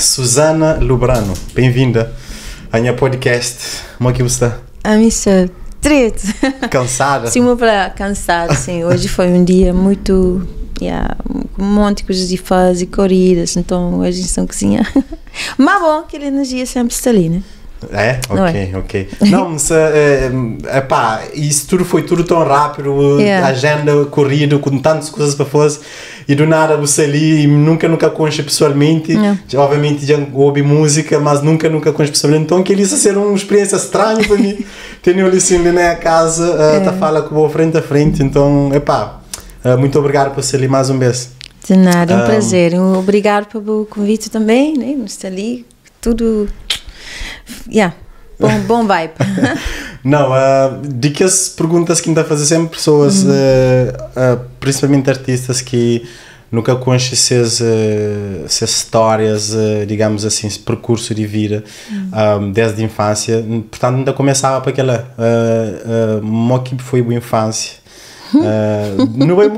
Susana Lubrano, bem-vinda à minha podcast. Como é que você está? A missa treta. Cansada? Sim, para cansada, sim. Hoje foi um dia muito yeah, um monte de coisas de fazer, corridas, então hoje estão cozinha. Mas bom, aquela energia sempre está ali, né? É? ok, é. ok. Não, mas é, é, pá, isso tudo foi tudo tão rápido, yeah. agenda corrida, com tantas coisas para fazer e do nada você ali nunca, nunca conceptualmente, pessoalmente, obviamente já ouvi música, mas nunca, nunca pessoalmente. Então, que isso ser uma experiência estranha para mim. Tenho ali sim, ali na casa, uh, é. tá fala com o frente a frente. Então, epá, uh, muito obrigado por ser ali mais um vez. De nada, é um, ah, um prazer. Obrigado pelo convite também, né? Estar ali, tudo. Yeah, bom, bom vibe. Não, uh, dicas, perguntas que ainda fazem sempre pessoas, uhum. uh, uh, principalmente artistas que nunca conhecem essas, eh, histórias, digamos assim, esse percurso de vida uhum. Ah, desde a infância. Portanto, ainda começava para aquela. Uh, uh, foi boa infância. Uhum. Ah, não vai é um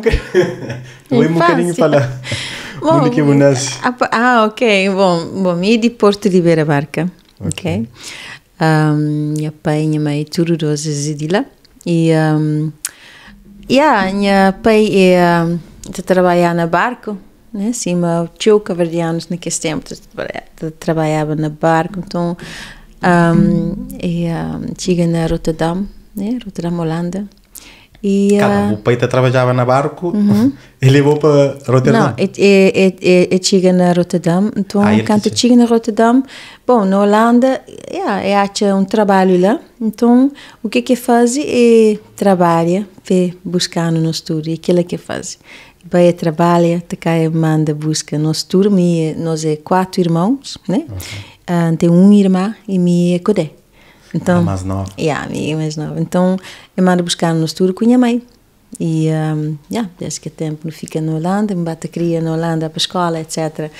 bocadinho é lá. Bom, Onde que nasce? Ah, ok. Bom, bom, e de Porto de Beira Barca. Ok. okay pai nya mai turu do zidila e um, yeah, nya pai e um, te trabalhar na barco né cima o tio cavardianos naquele tempo trabalhava na barco então um, e um, chega na Rotterdam né Rotterdam Holanda e, Calma, uh... Eh, o peito trabalhava na barco, uhum. ele levou para Rotterdam. Não, eu chega na Rotterdam, então ah, quando eu na Rotterdam, bom, na Holanda, yeah, é um trabalho lá, então o que que faz é trabalha, vê buscando no estúdio, aquilo é que faz. Vai trabalha, Takaya manda busca nós turma, nós é quatro irmãos, né? Okay. Uh, tem um irmã e é codé. Então, é mais nova. Yeah, é mais nova. Então, eu mando buscar no estudo com minha mãe. E, um, yeah, desde que tempo não fica na Holanda, me bate a cria na Holanda para a escola, etc.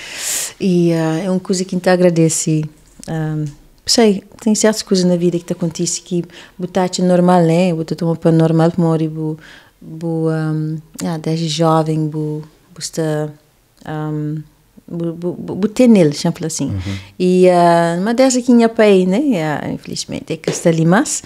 E uh, é uma coisa que te então agradeci. Um, sei, tem certas coisas na vida que te acontecem que botaste normal, né? Botaste uma para normal, para morrer, bo, bo, um, yeah, desde jovem, bo, bo está, um, bu, bu, bu ter assim. Uhum. E uh, ah, uma que tinha pai, né? Ah, infelizmente, é que está ali, mas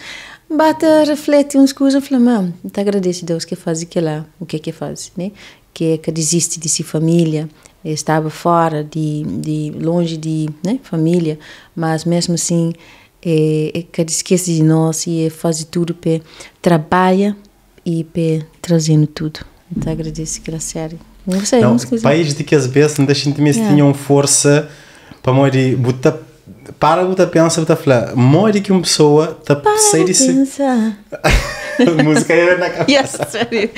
bate, reflete uns coisas e mãe, te agradeço a Deus que faz aquilo, o que é que faz, né? Que é que desiste de si família, estava fora, de, de longe de né? família, mas mesmo assim, é, é que esquece de nós e é, faz tudo para trabalha e para trazendo tudo. Então agradeço que ela série sei, não, não países de cabeça não deixam de me yeah. tinham força para morrer buta para buta pensa a falar morre que uma pessoa tá para sair Música era na cabeça. Yes, sorry.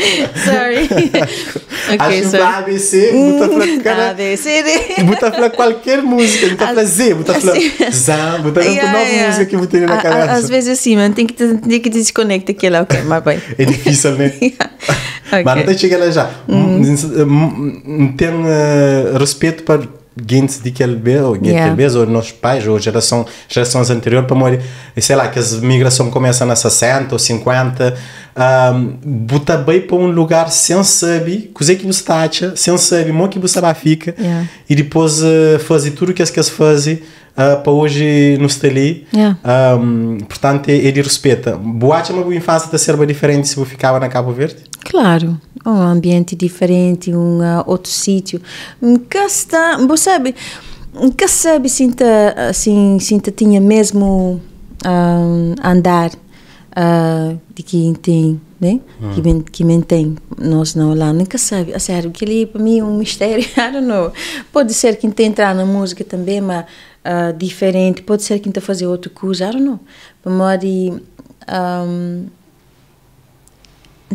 Sorry. okay, sorry. A B, C, uh, para cara. A, né? B, C, D. qualquer música, botar para Z, botar para assim. Z, botar para nova yeah. música que botei na cabeça. Às vezes assim, mano, tem que, tem que desconectar aquela, ok, mas vai. É difícil, né? Mas até chegar lá já. Uhum. Hum, hum, hum. Tem uh, respeito para gente de Kelbe, ou gente ou nossos pais, ou geração, gerações anteriores, para morrer, sei lá, que as migração começa na 60 ou 50, um, botar bem para um lugar sem saber, coisa que você está sem saber, o que você fica, yeah. e depois uh, fazer tudo o que as que fazem, uh, ah, para hoje no Stali. Yeah. Um, portanto, ele é, é respeita. Boate uma boa infância da serba diferente se eu ficava na Cabo Verde? Claro, um ambiente diferente, um uh, outro sítio. Hum, Casta, você sabe, que hum, sabe se assim, se tinha mesmo um, andar uh, de quem tem né? Hum. Que, mantém nós não lá, nunca sabe. A sério, aquilo é para mim é um mistério, I don't know. Pode ser que tente entrar na música também, mas uh, diferente, pode ser que está fazer outra coisa, I don't know. Pamodi um,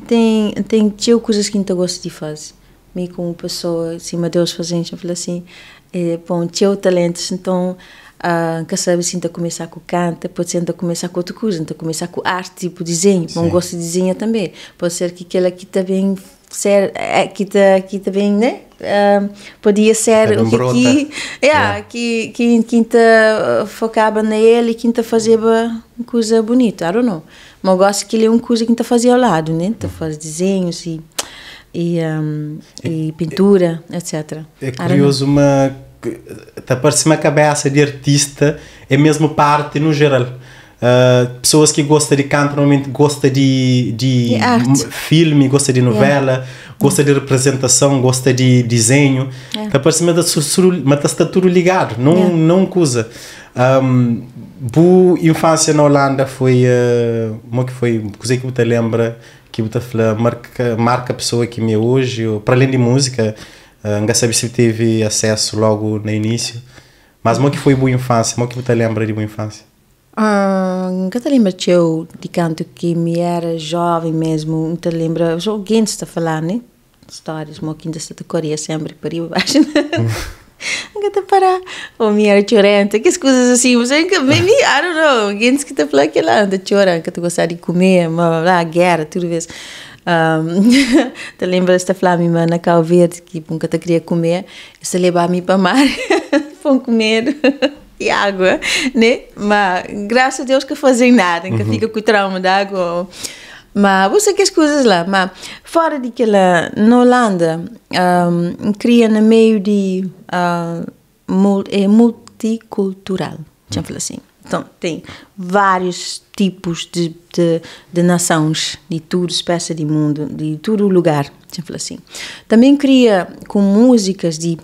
tem tem tio coisas que não gosta de fazer. Me como pessoa, assim, mas Deus fazendo, eu falei assim, é, bom, tio talentos, então uh, ah, que sabe assim, começar com canta, pode ser tá começar com outra coisa, tá começar com arte, tipo desenho, bom gosto de desenho também. Pode ser que aquela que também ser, é, eh, que tá, que também, tá né? uh, podia ser o que aqui, yeah, que, que quinta eh, focava nele e quinta fazia coisa bonita, I don't know. Mas eu gosto que ele é uma coisa que quinta fazia ao lado, né? Então uhum. faz desenhos e, e, um, e é pintura, é, etc. É curioso uma... Eh, te parece uma cabeça de artista, é mesmo parte no geral Uh, pessoas que gostam de canto normalmente gostam de, de, de filme, gostam de novela, yeah. gostam de representação, gostam de desenho. Yeah. Então, parece uma está tudo ligado, não, yeah. não usa. Um, bu infância na Holanda foi, uh, como é que foi, coisa que você lembra, que você fala, marca, marca a pessoa que me é hoje, para além de música, uh, eh, não sabe se teve acesso logo no início, mas como é que foi boa infância, como é que você lembra de boa infância? Ah, nunca ah, te lembro teu de canto que me era jovem mesmo, não te lembro, alguém está a falar né? Histórias, uma se te Coreia sempre por aí baixo, né? Nunca te parar. Ou me era chorante, que coisas assim, você nunca, maybe, I don't know, alguém que te falou que lá anda chorando, que tu gostar de comer, blá, blá, guerra, tudo isso. Um, te lembras esta flama na Cal Verde que nunca te queria comer, se levar-me para mar, para comer e água, né? Mas graças a Deus que fazem nada, que uhum. fica com o trauma da água. Mas você que as coisas lá, mas fora de que lá na Holanda, um, cria no meio de uh, é multicultural, deixa eu uhum. assim. Então, tem vários tipos de, de, de nações, de tudo espécie de mundo, de todo lugar, falar assim. Também cria com músicas de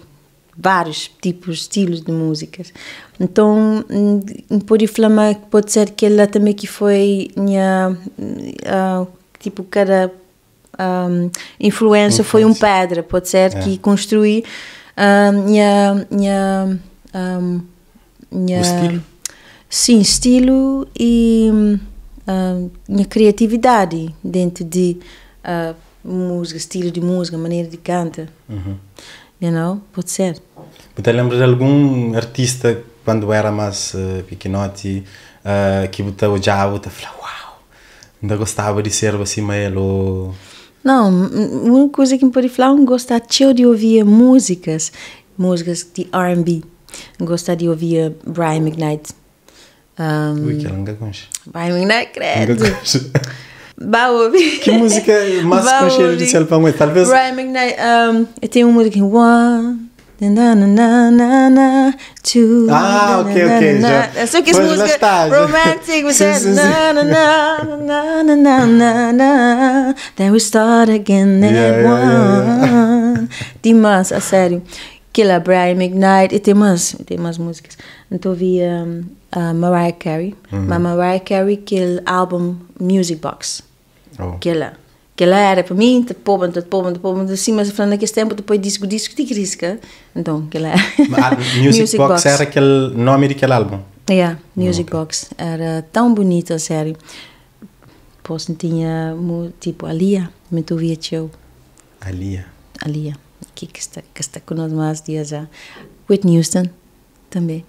vários tipos, estilos de músicas. Então, por inflamar, pode ser que ela também que foi minha uh, tipo cada um, influência foi um pedra, pode ser é. que construí uh, minha minha, um, minha o estilo. Sim, estilo e uh, minha criatividade dentro de uh, música, estilo de música, maneira de cantar. Uhum. You know? Pode ser. Você lembra de algum artista quando era mais uh, pequenote, uh, que eu olhava, eu falava, uau, ainda gostava de ser assim mas Não, uma coisa que me pode falar, eu é gostava de ouvir músicas, músicas de R&B. Gostava de ouvir Brian McKnight. Um, Ui, que ela nunca conhece. Brian McKnight, credo. Baobi. Que música é mais conhecida de céu para mim? Talvez. Brian McKnight, um, eu tenho uma música que... É One, ah, ok, ok. Já. Eu sei que essa é música na na na na na na, Then we start again at yeah, yeah, yeah, one. Demais, a sério. Killer Brian McKnight e tem mais, tem mais músicas. Então vi um, a Mariah Carey, uhum. mas Mariah Carey, aquele álbum Music Box. Oh. Que ela aquela era para mim, de pomam, de pomam, de pomam, assim, mas falando naquele tempo, depois disco, disco, de risca. Então, aquela era. Music, Music Box, era aquele nome daquele álbum? Yeah, Music okay. Box. Era tão bonita a série. Depois assim, tinha, tipo, Alia, me tu via show. Alia? Alia, que, que, está, que está conosco mais dias já. Whitney Houston, também,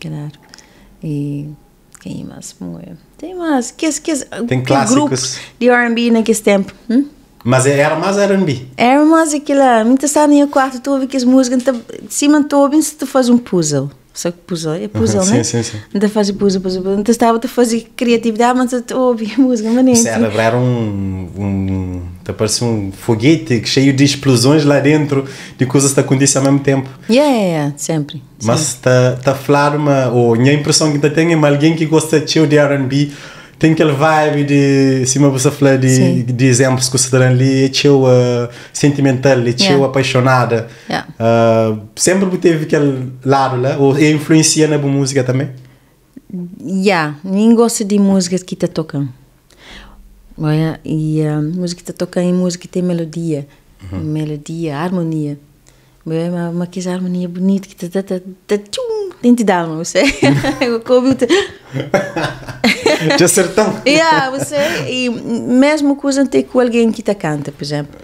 claro. E quem mais? Tem mais Que, que, Tem que clássicos. de RB naquele tempo. Hum? Mas é, era mais R&B. Era é, mais aquilo. Muitas estavam em quarto, tu ouve que as músicas, então, de cima tu se tu faz um puzzle pessoa que pôs, é pus uhum, ele, né? Sim, sim, sim. Da fazer pus, pus, não Então estava a então fazer criatividade, mas eu ouvia música, mas nem Celebrar é um, um. parece um foguete cheio de explosões lá dentro, de coisas que acontecem ao mesmo tempo. Yeah, yeah, yeah sempre. Mas está tá a falar uma. Ou a impressão que ainda tenho é alguém que gosta de de RB tem aquele vibe de se uma pessoa falar de, de exemplos que você está ali é teu uh, sentimental é teu yeah. apaixonada yeah. Uh, sempre teve aquele lado lá ou é influencia na música também yeah nem gosto de músicas que te tocam olha e uh, música que te toca e eh, é música que tem melodia uhum. melodia harmonia mas uma, uma que harmonia bonita que te te identidavamo se. Ko eu te... Če se tam. ja, você, e mesmo coisa ter com alguém que te canta, por exemplo.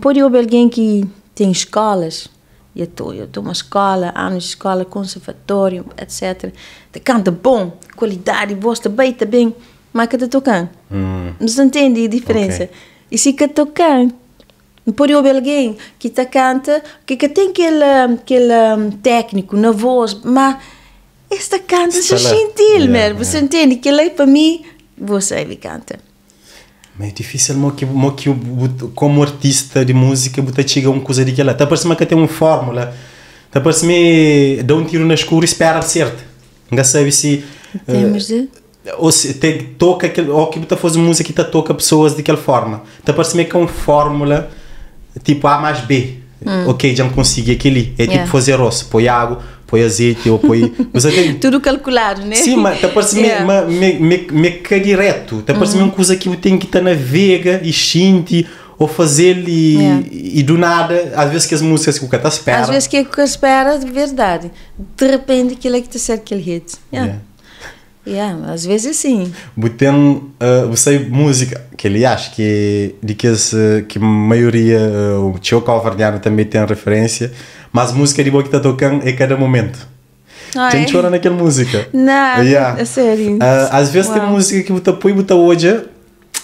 Pode haver alguém que tem escolas, e eu estou, eu uma escola, anos de escola, conservatório, etc. Te canta bom, qualidade, voz também, também, mas que te tocando. Hum. Mm. Você entende a diferença? Okay. E se que tocando, depois houve alguém que está canta, que, que tem aquele, aquele técnico na voz, mas esta canta é gentil, yeah, você entende? Que ele para mim, você me canta. Mas é difícil que, que como artista de música você chega a uma coisa daquela. Está parecendo que tem uma fórmula. Está parecendo dá um tiro na escura e espera certo. Não sabe se... Temos de... Ou se te, toca, ou que está fazendo música que está toca pessoas daquela forma. Está parecendo que é uma fórmula tipo A mais B. Hum. Ok, já consegui aquele. É tipo yeah. tipo fazer osso, põe água, põe azeite ou põe. Mas até... Tudo calculado, né? Sim, mas está parecendo yeah. me, me, me, me direto. Está parecendo uhum. uma coisa que eu tenho que estar na vega e xinte ou fazer e, yeah. e, do nada, às vezes que as músicas que o cara tá espera. Às vezes que é o cara espera, de verdade. De repente, aquilo é que te certo aquele hit. Yeah. yeah. Yeah, às vezes sim. Buten, uh, você música, que aliás, que de que, a que maioria, uh, o Tio calvariano também tem referência, mas música de boa que está tocando é cada momento. Ai. Tem chora naquela música. Não, yeah. é sério. Uh, às vezes tem música que você põe, bota hoje,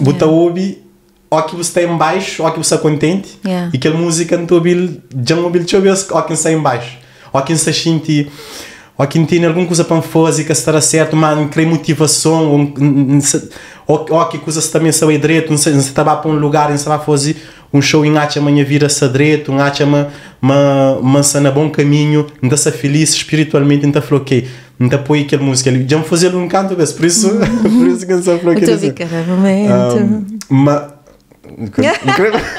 você yeah. ouve, ou que você está em baixo, ou que você está é contente, yeah. e aquela música não te ouve, já não ouve, ou que está em baixo, ou que você sente ou que não tem alguma coisa para fazer que estará certo, mas não cria motivação, ou, ou, ou que coisa se também sabe direito, não sei não se tá para um lugar, não se vai fazer um show em acha amanhã vira-se direito, um acha mansa na bom caminho, ainda se feliz espiritualmente, ainda falou que ainda põe aquela música ali, já me fazia um canto, por isso, por isso que não se falou que... Estou a momento. mas,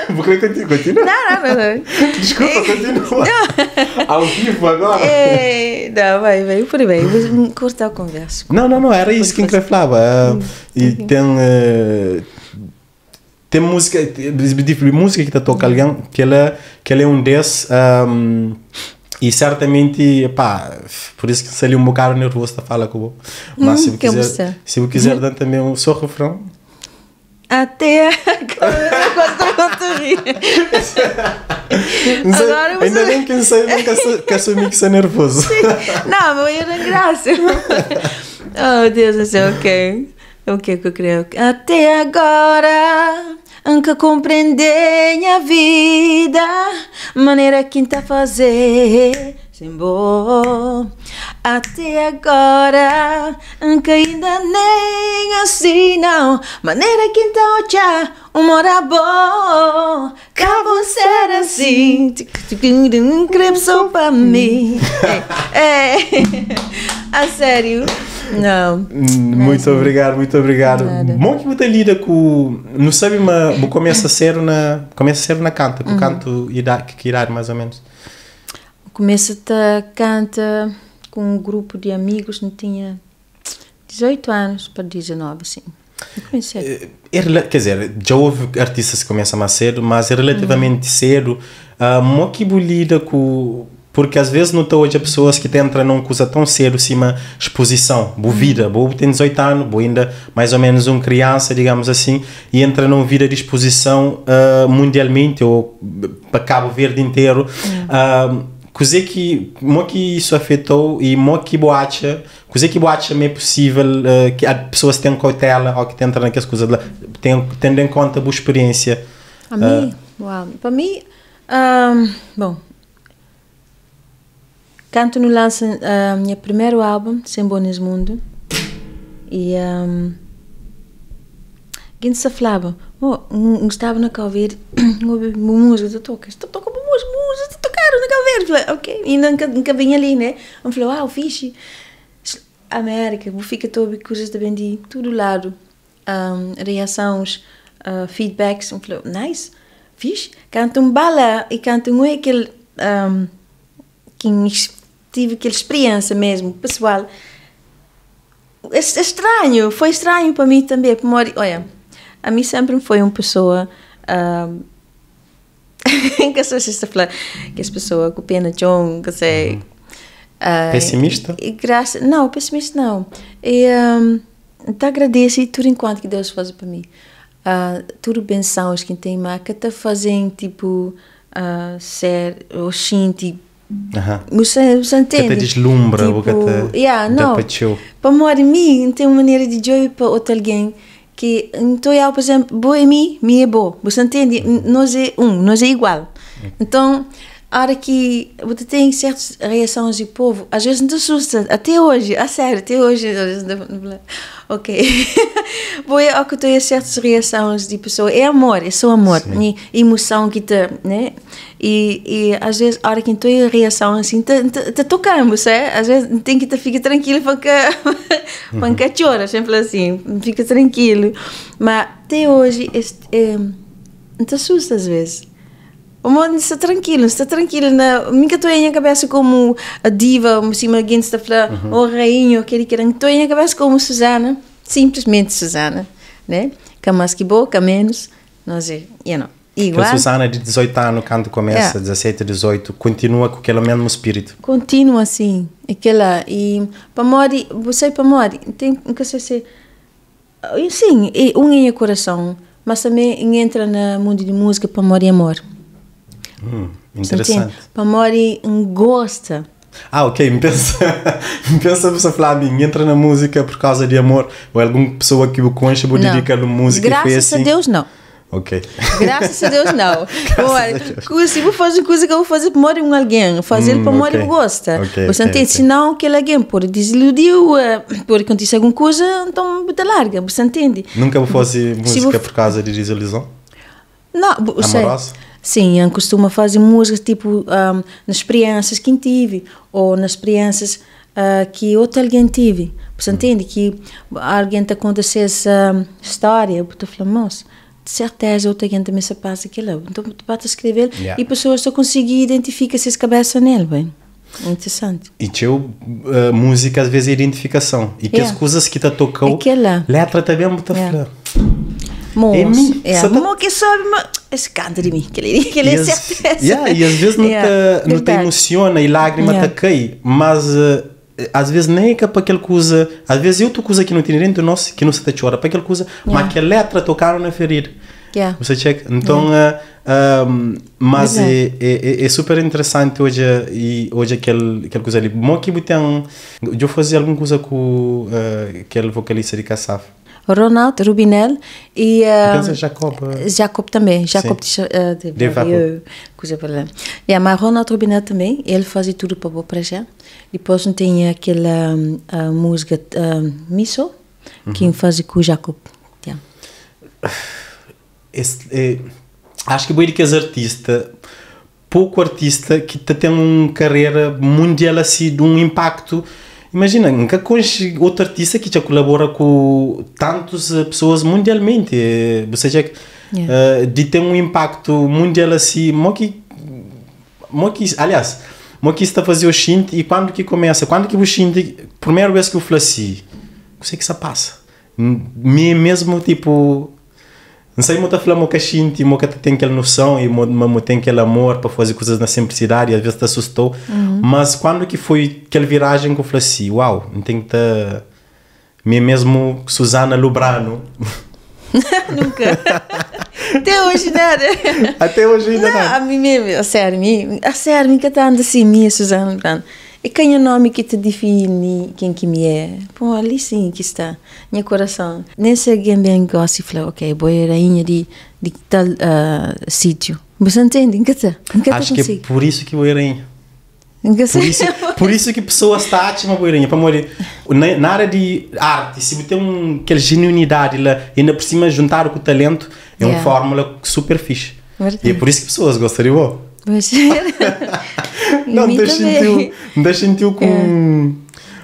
Vou querer continuar. Não, não, mas... Desculpa, é. continua. Ao vivo agora. É, não, vai, vai por bem. Hum, corta a conversa. Não, não, não. Era isso que eu queria falar. E tem... Eh, tem música, tipo, música que está tocando alguém, que ela, que ela é um desses... Um, e certamente, pá, por isso que saiu um bocado nervoso da fala com o Mas hum, se eu quiser, se eu quiser hum. dar também o seu refrão. Até é- agora quase não Agora você... Ainda bem que não sei, nunca que assumi mix é nervoso. não Não, mas era graça. oh, Deus do céu, ok. O que é que eu creio? Até agora nunca compreendei a vida, maneira que está a fazer. Sembô, até agora, anca ainda nem assim não. Maneira que então já mora boa, cabo ser assim, crepsou para mim. É, é. a sério. Não. Muito não. obrigado, muito obrigado. Muito muita lida com. Não sabe, mas começa a ser na começa a ser na canta, com uhum. canto que irá mais ou menos comecei a cantar com um grupo de amigos, não tinha 18 anos para 19, sim. É, é, quer dizer, já houve artistas que começam mais cedo, mas é relativamente uhum. cedo. Uh, mó que bolida com. Porque às vezes não hoje as pessoas que tentam num coisa tão cedo, cima assim, exposição, boa hum. vida, boa tem 18 anos, boa ainda mais ou menos um criança, digamos assim, e entra numa vida de exposição uh, mundialmente ou para Cabo Verde inteiro. Uhum. Uh, que mo que isso afetou e mo que boate così que boacha é possível uh, que as pessoas tenham cautela ou que tenham naquelas coisas lá, tendo em conta a boa experiência. A uh, mim, eh, para mim, um, bom, canto no lance uh, meu primeiro álbum, Sem Bones Mundo, e oh, um, se falava, oh, estava na ouvir, música, tu tocas, tu tocas as musas tocaram na verde. Falei, ok. E nunca, nunca vim ali, né? Eu falei, uau, fixe. América, ficar todo coisas também de todo lado. Um, reações, uh, feedbacks. Eu falei, nice, fixe. um bala e um é aquele... Um, que tive aquela experiência mesmo, pessoal. É, é, estranho, foi estranho para mim também. Porque, olha, a mim sempre foi uma pessoa... que se você fala que as pessoas com pena de um, que sei. Uh, pessimista? E, graça, não, pessimista não. E um, te agradeço tudo enquanto que Deus faz para mim. Uh, tudo benção que tem que te fazem tipo uh, ser ou sentir Uhum. Você, entende? Que te deslumbra, tipo, que te tipo, yeah, não. Para mim, tem uma maneira de joy para outro alguém que então eu, é, por exemplo, bo é mim, mi é bo. Você entende? Nós é um, nós é igual. Então, a hora que você tem certas reações de povo, às vezes não assusta, até hoje, a sério, até hoje. Ok. vou eu que tenho certas reações de pessoa, é amor, é só amor, Sim. e né? emoção que te, né? E, e às vezes, a hora que tem reação assim, te, te, tocamos, é? Às vezes tem que te ficar tranquilo, porque, porque uhum. chora, sempre assim, fica tranquilo. Mas até hoje, é, não te assusta às vezes. Mas está tranquilo, está tranquilo. Na minha estou em cabeça como a diva, assim, alguém está falando, uhum. ou rainha, aquele que era. Estou em cabeça como Susana, simplesmente Susana, né? Que mais que boa, que menos, não sei, é, you know. Igual. Que a Susana é de 18 anos, quando começa, 17, 18, continua com aquele mesmo espírito. Continua assim, aquela. E para Mori, você para Mori, tem que sei se. Ah, sim, um em coração, mas também entra no mundo de música para Mori e amor. Hum, interessante. Pamori gosta. Ah, ok, me pensa, me pensa a pessoa falar, ah, mim, entra na música por causa de amor, ou é alguma pessoa que o concha vou dedicar a música Graças e assim. a Deus, não. Ok. Graças a Deus, não. Agora, se vou fazer coisa que eu vou fazer para morrer um alguém, fazer hum, para morrer okay. gosta. Okay, você okay, Se não, senão aquele alguém por desiludiu, eh, por acontecer alguma coisa, então muita larga, você entende? Nunca vou fazer música por causa de desilusão? Não, você... Amorosa? Sim, eu costumo fazer músicas tipo um, ah, nas experiências que tive ou nas experiências uh, que outro alguém tive. Você hum. entende que alguém te acontecesse essa história, tu fala, de certeza outra gente também se passa aquilo. Então tu bate escrever yeah. e pessoas só conseguem identificar essas cabeças nele, bem. Interessante. E teu uh, música, às vezes, é identificação. E que yeah. as coisas que te tocou, Aquela. É letra também, tu yeah. Moos. Ja. que is is canta de mim, que ele, que ele e as, e às vezes não, te, er não te emociona e lágrimas te mas eh, às vezes nem é que é para aquele coisa, às vezes eu tu coisa que não tem dentro nosso, que não se te chora para aquele coisa, yeah. mas que a letra tocaram na é ferir. Yeah. Você checa. Então, yeah. uh, um, mas é, é, é, é, super interessante hoje e hoje aquele aquela coisa ali. Bom que eu fazia alguma coisa com uh, aquele vocalista de Caçaf. Ronald Rubinel e uh, Jacob eh? Jacob também Jacob eh, de, uh, de, de coisa para lá yeah, mas Ronald Rubinel também ele fazia tudo para o projeto depois tem aquela uh, música uh, Misso uhum. que fazia com o Jacob yeah. Esse, é, acho que vou é que as é artista pouco artista que tem uma carreira mundial assim de um impacto Imagina, nunca conheci outro artista que já colabora com tantas eh, pessoas mundialmente. Eh, ou seja, yeah. uh, de ter um impacto mundial assim, que, que, aliás, como que está a fazer o Shinti e quando que começa? Quando que o Shinti, primeira vez que eu falei assim, o que é que se passa? Mesmo tipo, não sei, muita fala muito xinti, muita tem aquela noção e mamu tem aquele amor para fazer coisas na simplicidade e às vezes te assustou. Uhum. Mas quando que foi aquela viragem que eu falei assim, uau, não tem que estar Minha mesmo Susana Lubrano. Nunca. Até hoje nada. Né? Até hoje ainda não, nada. A mim mesmo, a sério, a sério, está encantando assim, minha Susana Lubrano quem é o nome que te define quem que me é? Bom, ali sim que está, meu coração. Nem se alguém bem gosta e fala, ok, boa rainha de, de tal uh, sítio. Mas entende, que encanta Acho consigo. que é por isso que boa rainha. Por isso, por isso que pessoas tá ótima boirinha para morrer na, na, área de arte se você tem um aquela genuinidade lá ainda por cima juntar com o talento é yeah. uma fórmula super fixe Verdade. e é por isso que pessoas gostariam Mas... não, deixem-te sentiu com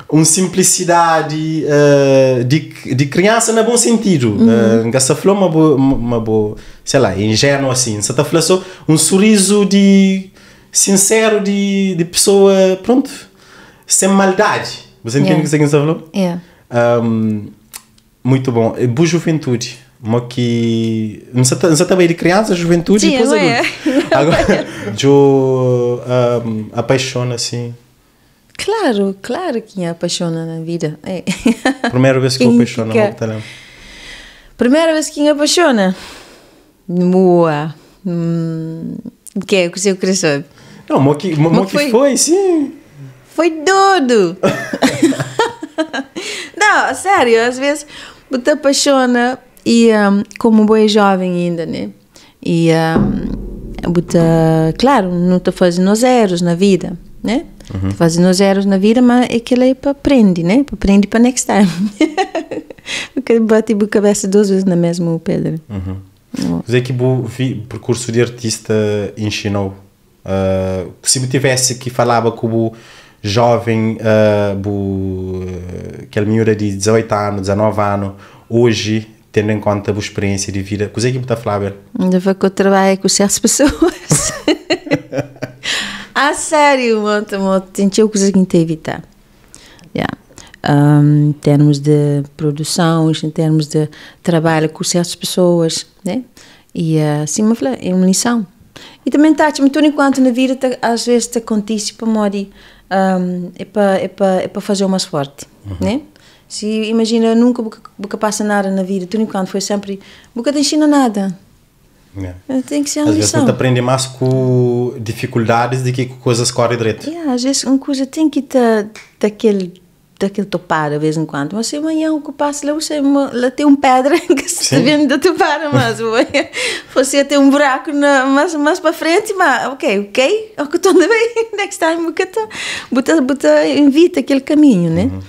é. uma simplicidade uh, de, de criança no bom sentido. Uhum. Eh, falou uma boa, sei lá, ingênua assim. Você falou só um sorriso de sincero de, de pessoa, pronto, sem maldade. Você entende o que você falou? É. Um, muito bom. Boa juventude que Não sei também de criança, juventude Sim, e depois é. é. Agora, Jo um, apaixona assim. Claro, claro que apaixona na vida. É. Primeira vez que eu apaixono, que... Primeira vez que me apaixona? Mua. Hum, que é o que você quer Não, Moki, que foi? foi, sim. Foi doido. Não, sério, às vezes você apaixona e um, como boa jovem ainda, né? E um, buta, claro, não está fazendo zeros na vida, né? Uhum. Fazendo zeros na vida, mas é que ele aprende né? Para aprender para next time. Porque bate a cabeça duas vezes na mesma pedra. Uhum. Mas é que o percurso de artista ensinou. Uh, se eu tivesse que falava como jovem, uh, bu, de 18 anos, 19 anos, hoje tendo em conta a vossa experiência de vida, me está a Flávia? Ainda vou que eu trabalho com certas pessoas. ah, sério, monta, muito. que coisa que tentei evitar. Yeah. Um, em termos de produção, em termos de trabalho com certas pessoas, né? E assim, ah, me uma, é uma lição. E também, Tati, mas tudo enquanto na vida, às vezes te acontece é para morrer, um, é para é é fazer o mais forte, uhum. né? Se imagina, nunca boca passa nada na vida, tudo enquanto foi sempre, boca te ensina nada. Yeah. É. É, tem que ser uma Às lição. vezes aprende mais com dificuldades do que com coisas corre direito. Yeah, é, às vezes uma coisa tem que estar daquele daquele topar de vez em quando, mas se amanhã o que passa lá, você lá tem um pedra que se vem de topar, mas você tem um buraco na, mais, mais para frente, mas ok, ok, o que estou bem, next time, o bota, tá, bota, invita aquele caminho, né? Uhum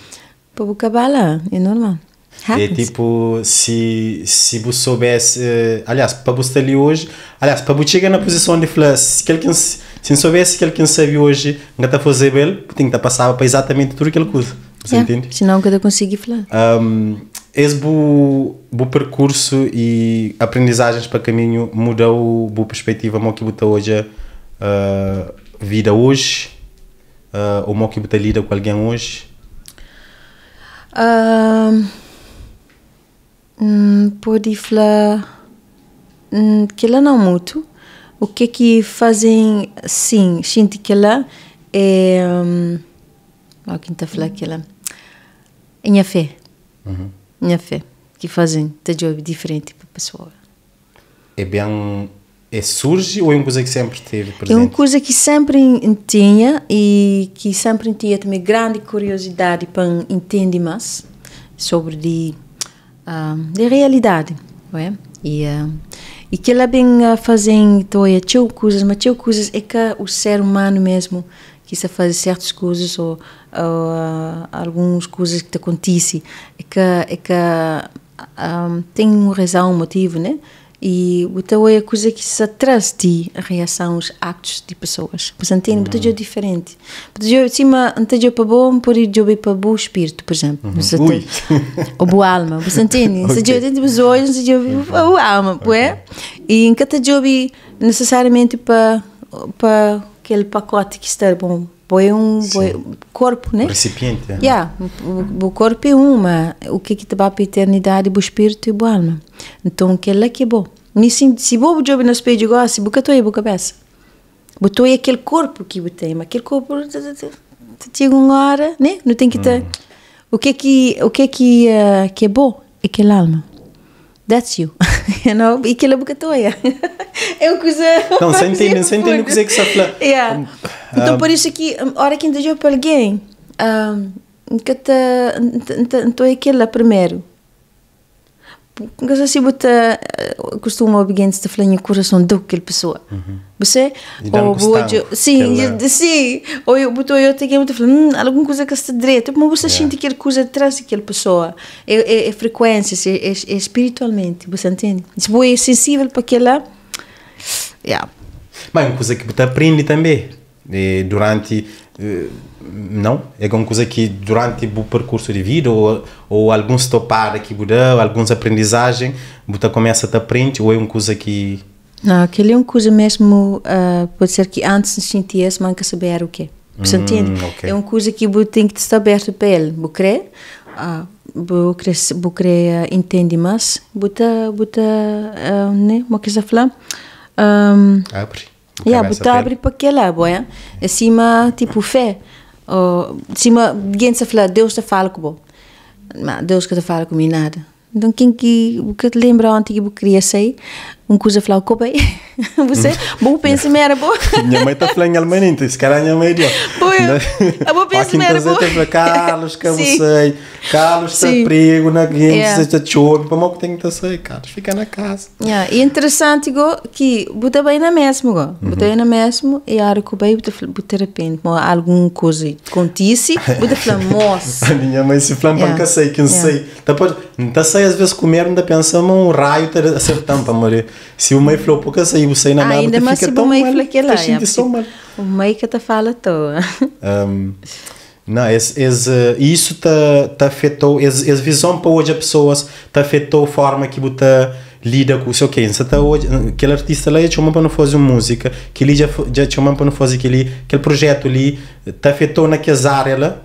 para o tipo, cabala, é normal. É Happens. É tipo, se, se você soubesse, uh, aliás, para você ali hoje, aliás, para você chegar na posição de falar, se alguém, se não soubesse que alguém sabe hoje, não está a fazer bem, tem que estar passava para exatamente tudo aquilo que Você yeah. entende? Senão, que eu consegui falar. Um, esse bu, bu percurso e aprendizagens para caminho mudou a perspectiva, como que buta hoje, uh, vida hoje, uh, ah, ou como que buta lida com alguém hoje. Uh, pode falar que ela não muito. O que é que fazem, sim, sinto que ela é... o hum, tá que está falando que ela... Minha fé. Uhum. Minha fé. Que fazem, te tá job diferente para a pessoa. É bem é, surge ou é uma coisa que sempre teve presente? É uma coisa que sempre tinha e que sempre tinha também grande curiosidade para entender mais sobre de, uh, de realidade, não é? E, uh, e que ela bem uh, fazem então, é, coisas, mas tinha coisas é que o ser humano mesmo que se faz certas coisas ou, ou uh, algumas coisas que te acontecem é que, é que tem uma razão, um motivo, né? E então é a coisa que se atrás de reação aos actos de pessoas. Pois entende? Uhum. Muito diferente. Muito cima, muito para bom, por ir para bom espírito, por exemplo. Uhum. Ui. Ou boa alma. Pois antes Se eu tenho os olhos, se eu uhum. boa alma, pois E em cada job necessariamente para para aquele pacote que está bom põe um põe corpo, né? Recipiente. Né? Yeah, o, o corpo é uma, o que é que te vai para a eternidade, o espírito e a alma. Então, que é que é bom. Nisso, se vou jogar no espelho de gosto, boca tu aí, boca peça. Botou aí aquele corpo que eu tenho, aquele corpo chega uma hora, né? Não tem que ter. Hum. O que é que o que é que, uh, que é bom é aquela alma that's you. you know? E aquela boca toia. é o que usa. Não, sentem, sentem o que é que se fala. Yeah. Um, então, um, por isso que, a hora que ainda para alguém, um, que estou aquela primeiro. كسيبوتا كرسوما بيجنس تفلني كورسون دوك البسوا بس او بوجو سي سي sim, é. sim, ou eu متفلن على كون كوزا كستدري تب مو بس شين تكير كوزا تراسي كل pessoa é é é pessoa, é é, é espiritualmente você entende se você é sensível para aquela yeah mas uma coisa que você aprende também eh, durante eh, não, é alguma coisa que durante tipo, o percurso de vida ou, ou alguns topar aqui Buda, alguns aprendizagem, você começa a aprender ou é uma coisa que não, aquele é uma coisa mesmo, uh, pode ser que antes sentias, mas que saber o quê. Você hum, entende? Okay. É uma coisa que você tem que estar aberto para ele. Você crê, uh, ah, você crê, uh, ah, entende mais, você, você, uh, né, que se fala? Um, Abre. Ya, buta beri pakai lá, boia. Acima, tipo, fé. Uh, acima, ninguém se fala, Deus te fala com Mas Deus que te fala comigo nada. Então, quem que, que te lembra ontem que eu queria sair, um coisa falar copa você bom pensa me era bom minha mãe está falando alemão então se calhar minha mãe deu a bom pensa me era boa Carlos que sei Carlos está prego na game você está chove para mal que tem que sei Carlos fica na casa yeah. e interessante go que bota bem na mesmo go bota bem na mesmo e a hora copa bota bota de repente mo algum coisa acontece bota falar moça minha mãe se falando para não sei que não sei depois não sei às vezes comer ainda pensa um raio ter acertando para morrer se Si umaiflo po ka sa ibu say na ah, maabot ka si umaiflo ka la. Kasi hindi somal. Umay ka ta fala to. um, não, esse, eh, esse, isso te, te afetou, essa visão para hoje as pessoas te afetou a forma que você lida com isso. Ok, você tá hoje, aquele artista lá chamou para não fazer música, que ele já, já chamou para não fazer aquele, aquele projeto ali, te afetou naquela área lá,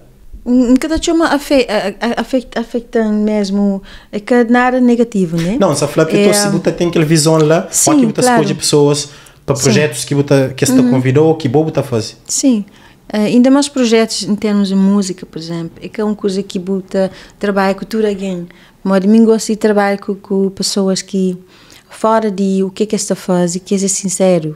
te cuma affektan mesmo kad nada negativo, né? Não, só falar que é... se você tem aquela visão lá, Sim, que você claro. pessoas para projetos Sim. que você que uhum. convidou, que bobo tá fazer. Sim. Uh, ainda mais projetos em termos de música, por exemplo, é que é uma coisa que buta trabalha com tudo alguém. Mas mim gosto de trabalho com, com pessoas que fora de o que é que está faz que é sincero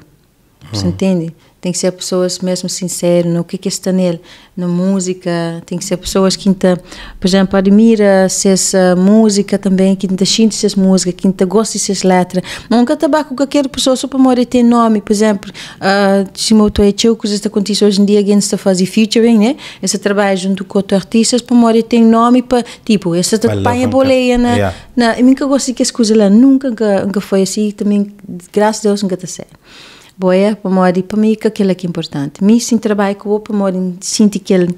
você hum. entende? Tem que ser pessoas mesmo sinceras no que, que está nele, na música. Tem que ser pessoas que, então, por exemplo, admira essa ah, música também, que não sente essas músicas, que não gosta dessas letras. Nunca tabaco com qualquer pessoa só para morrer tem nome. Por exemplo, ah, se uh, eu estou que está acontecendo hoje em dia, alguém está fazendo featuring, né? Esse trabalho junto com outros artistas para morrer tem nome para, tipo, essa apanha boleia, Yeah. Na, eu nunca gosto que as coisas lá, nunca, nunca, nunca foi assim. Também, graças a Deus, nunca está certo. Boa, para e para mim que aquilo é que é importante me sim trabalho com o para mori sinto que ele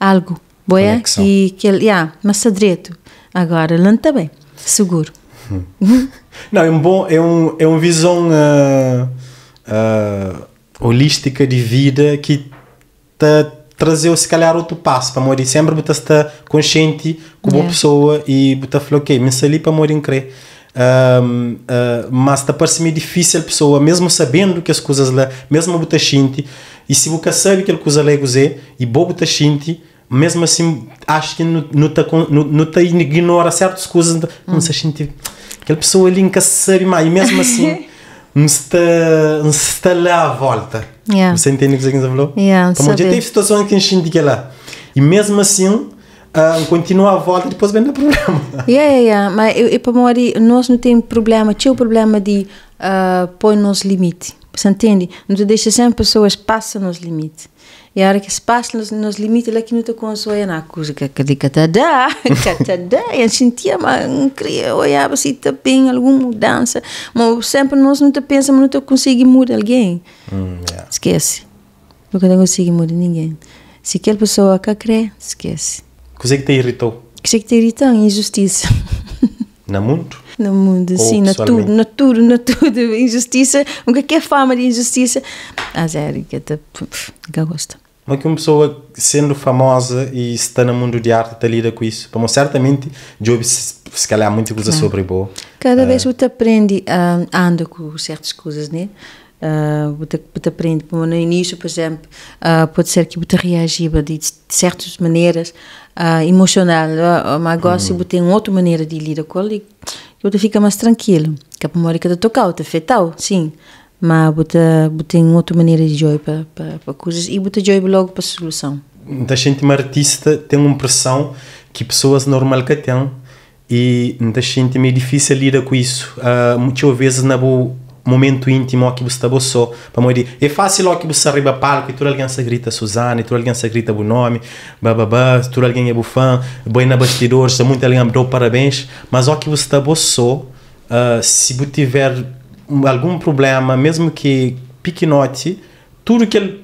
algo boa e que ele yeah, mas direito agora não está bem seguro não é um bom é um é uma visão uh, uh, holística de vida que te trazer se calhar outro passo para e sempre você está consciente com yeah. É. pessoa e você falou ok me sali para morar em crer uh, mas está parece-me difícil a pessoa, mesmo sabendo que as coisas lá, mesmo a xinte, e se você sabe que ele usa legos é, e bobo botar mesmo assim, acho que não, não, tá, não, ignora certas coisas, não, hum, se hum. aquela pessoa ali nunca sabe mais, e mesmo assim. não está, não está lá à volta. Yeah. Você entende o que você falou? Yeah, Como então, já teve situações que a gente é lá. E mesmo assim, ah, continua a volta e depois vem o problema. Yeah, yeah, yeah. Mas eu, eu para mim nós não temos problema, tinha o problema de uh, pôr nos limites. Você entende? Não deixa sempre pessoas passam nos limites. E a hora que se passa nos, nos limites, ela é que não te consola é na coisa que de catadá, catadá, e a gente mas não queria olhar ah, se está bem, alguma mudança. Mas sempre nós não te pensamos, não te conseguindo mudar alguém. Mm, yeah. Esquece. Nunca te conseguindo mudar ninguém. Se aquela pessoa quer crer, esquece coisa que te irritou? Coisa que te irritou? Injustiça. No mundo? No mundo, Ou sim, na tudo, na tudo, na tudo. Injustiça, o é que é fama de injustiça? Ah, Zé, que até que gosto. Como é que uma pessoa, sendo famosa e está no mundo de arte, está lida com isso? Porque certamente, Job, se calhar, muita coisa claro. sobre boa. Cada uh, vez você ah. aprende a ah, andar com certas coisas, né? uh, aprende como no início, por exemplo, uh, pode ser que você reagiba de, de certas maneiras uh, emocional, ah, mas agora se você uhum. tem outra maneira de lidar com ele, você fica mais tranquilo. Que a memória que te tocar, te fetal sim, mas você, você tem outra maneira de joy para, para, para coisas e você joy logo para a solução. Da gente artista tem uma impressão que pessoas normais que têm e da gente é meio difícil lidar com isso. Uh, muitas vezes na boa momento íntimo que você abussou para morrer é fácil que você arriba palco e toda alguém se grita e toda alguém se grita o nome bababá toda alguém é bufã boi na bastidor, bastidores muita alguém dou parabéns mas o que você abussou uh, se você tiver algum problema mesmo que pequenote tudo que ele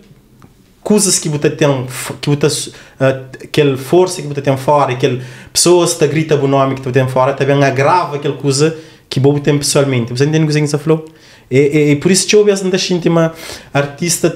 coisas que você tem que você aquele eh, força que você tem fora aquele pessoas que grita o nome que você tem fora também agrava aquela coisa que bobo tem pessoalmente você entende o que você falou e, e, e por isso, se não essa íntima, artista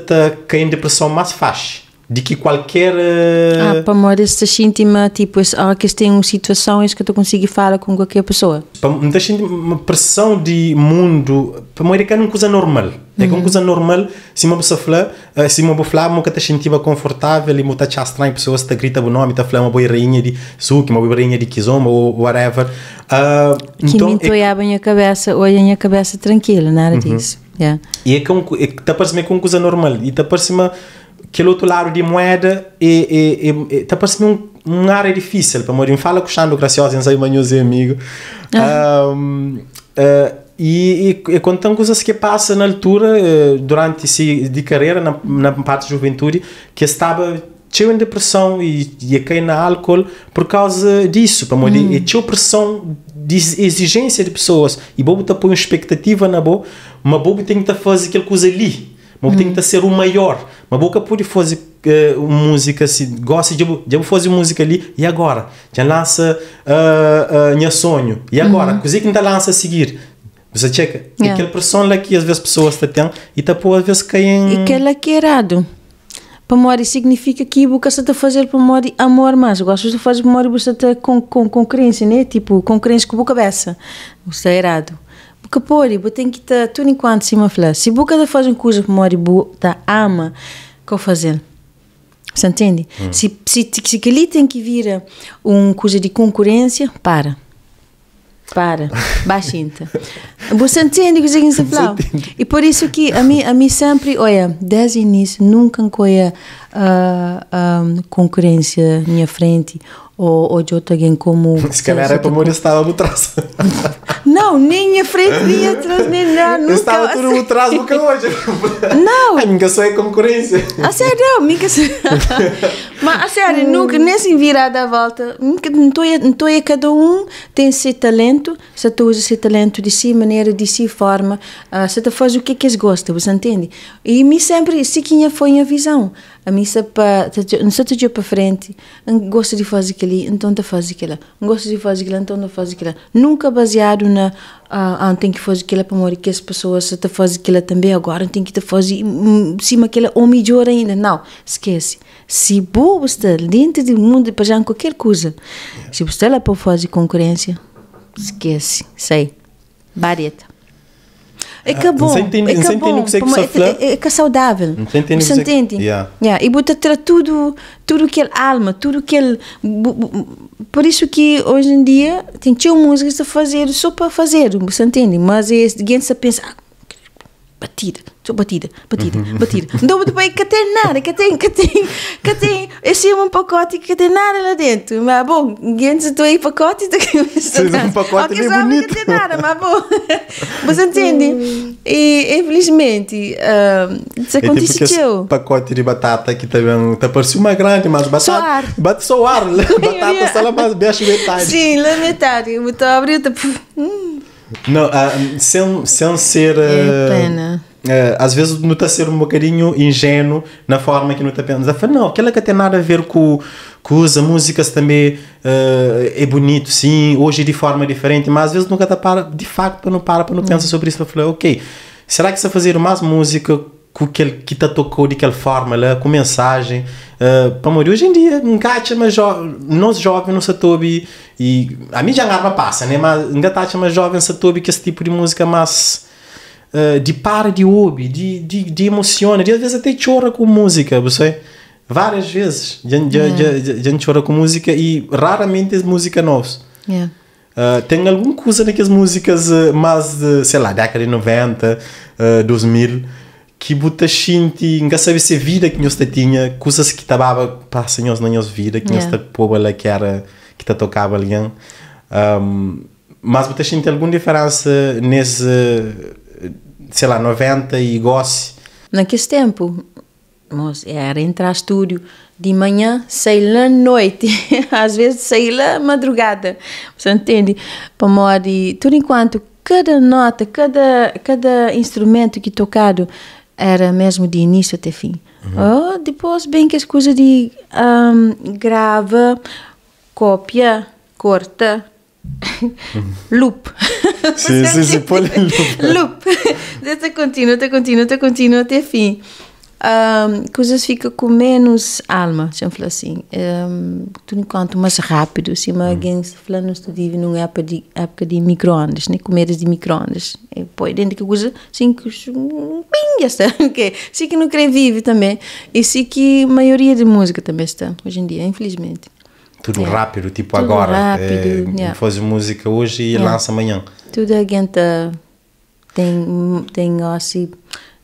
que em depressão mais faz de que qualquer. Eh, tipo, ah, para amor, se íntima, tipo, há que tem uma situação em que tu consigo falar com qualquer pessoa. Para me uma pressão de mundo, para mim é, é uma coisa normal. É, é uma uhum. coisa normal, se uma pessoa falar, eh, se uma pessoa falar, uma que sentiva tipo confortável e uma está estranha, pessoa está grita o nome, está falar uma boa rainha de suki, uma boa rainha de kizomba ou whatever. Uh, que então, me é... a minha cabeça, olha a minha cabeça tranquila, nada uhum. disso. Yeah. E é que está a parecer uma coisa normal, e está a parecer uma que é o outro lado de moeda e, e, e tá parecendo um, um área difícil para morir. Fala com o Chando Graciosa, não sei manhoso ah. ehm, eh, e amigo. Um, uh, e, e, e contam coisas que passa na altura, eh, durante se de carreira, na, na parte de juventude, que estava cheio em depressão e, e cair na álcool por causa disso, para morir. Hum. Mm. E tinha pressão de exigência de pessoas. E bobo está põe uma expectativa na boa, mas bobo tem que fazer aquela coisa ali mas hum. tenta ser o maior. Mas boca pode fazer uh, música, assim, gosta de, de fazer música ali, e agora? Já lança uh, uh, sonho, e agora? Uhum. Coisa que ainda tá lança a seguir. Você checa, yeah. aquela pressão lá que às vezes pessoas têm tá e depois tá, às vezes caem. E que ela que é errado. Pamori significa que você está a fazer pamori amor mais. Gosto de fazer para você está com, com, com crença, né? Tipo, com crença com a cabeça. Você é errado que pori, tem que estar tudo enquanto se me falar. Se bo cada faz uma coisa que mori bo tá, ama o que eu fazer? Você entende? Hum. Se, se, se que ali tem que vir uma coisa de concorrência, para. Para, baixinta. Então. Você entende o que eu estou E por isso que a mim, a mim sempre, olha, desde o início, nunca foi a uh, ah, concorrência na minha frente ou, ou de outro alguém como. Se calhar é para tipo... estava no traço. Não, nem a é frente, nem atrás, nem nada. Nunca, estava tudo no assim. traço nunca que hoje. Não! A minha só é concorrência. A ah, sério, não, minha só. Mas a sério, nunca, nem se assim, virar da volta. estou é cada um tem seu talento, se tu usa seu talento de si maneira, de si forma, uh, se tu faz o que é que eles gostam, você entende? E me sempre, se tinha é, foi a visão a missa para não sei tudo para frente gosto de fazer aquilo então tá fazer aquilo gosto de fazer aquilo então não faz aquilo nunca baseado na ah, ah tem que fazer aquilo para morrer que as pessoas se fazem aquilo também agora tem que te fazer hum, hum, cima aquilo ou melhor ainda não esquece se você está dentro do mundo para já qualquer coisa se você lá para fazer concorrência esquece sei bareta é que é bom. é que, é bom, é, é, é, que é, saudável. Não se entende. Não se entende. Yeah. Yeah. E botar ter tudo, tudo que é alma, tudo que é... Por isso que hoje em dia tem tio músicas a fazer só para fazer, você entende? Mas é, alguém pensa, batida, estou batida, batida, uhum. batida. Não me bem, que tem nada, que tem, que tem, que tem. Achei um pacote que tem nada lá dentro. Mas bom, antes estou aí pacote, estou então, então, aqui. um pacote bem bonito. Que tem nada, mas bom. Você entende? E infelizmente, uh, ah, isso aconteceu. É tipo esse pacote de batata que também tá parecia uma grande, mas batata. Soar. Bate soar, batata, só lá mais bem a metade. Sim, lá metade. O abrir, tá. Hum. Não, uh, sem, sem ser. Uh, pena. Uh, às vezes não está a ser um bocadinho ingênuo na forma que tá não está pensando. Não, aquela que tem nada a ver com, com usa músicas também uh, é bonito, sim, hoje é de forma diferente, mas às vezes nunca está para, de facto, para não para, para não uhum. pensar hum. sobre isso, para falar, ok, será que se fazer mais música com que, que te tocou de que forma, lá, né? com mensagem. Uh, ah, para morrer hoje em dia, engacha, mais jo nós jovens não sabe. E a mim já não passa, né? Mas engatacha, tá, jovens jovem sabe que esse tipo de música mais. Uh, de para de ouvir, de, de, de emociona, de às vezes até chora com música, você várias vezes a gente, é. chora com música e raramente é música nova. Yeah. É. Uh, tem alguma coisa naquelas músicas uh, mais, uh, sei lá, década de 90, uh, 2000, que kibutashinti, nunca sei se vida que nós tinha, coisas que estava passando nós na nossa vida, que nós yeah. que era que te tocava ali. Um, mas você sente alguma diferença nesse, sei lá, 90 e gosse? Naquele tempo, era entrar estúdio de manhã, sair lá à noite, às vezes sair lá à madrugada, você entende? Para morrer, tudo enquanto cada nota, cada, cada instrumento que tocado era mesmo de início até fim. Uhum. Oh, depois, bem que as coisas de um, grava, cópia, corta, uhum. loop. sim, sim, sim, põe loop. loop. Até continua, até continua, até continua até fim um, coisas ficam com menos alma, falar assim. Um, me enquanto mais rápido, assim, mas hum. alguém falando estudível não é época de, época de micro-ondas, né? comidas de micro-ondas. Põe dentro que coisa, assim, que ping, está, que assim que não querem viver também. E assim que a maioria de música também está, hoje em dia, infelizmente. Tudo é. rápido, tipo tudo agora. Rápido, é, yeah. Faz música hoje e yeah. lança amanhã. Tudo aguenta. tem, tem, assim,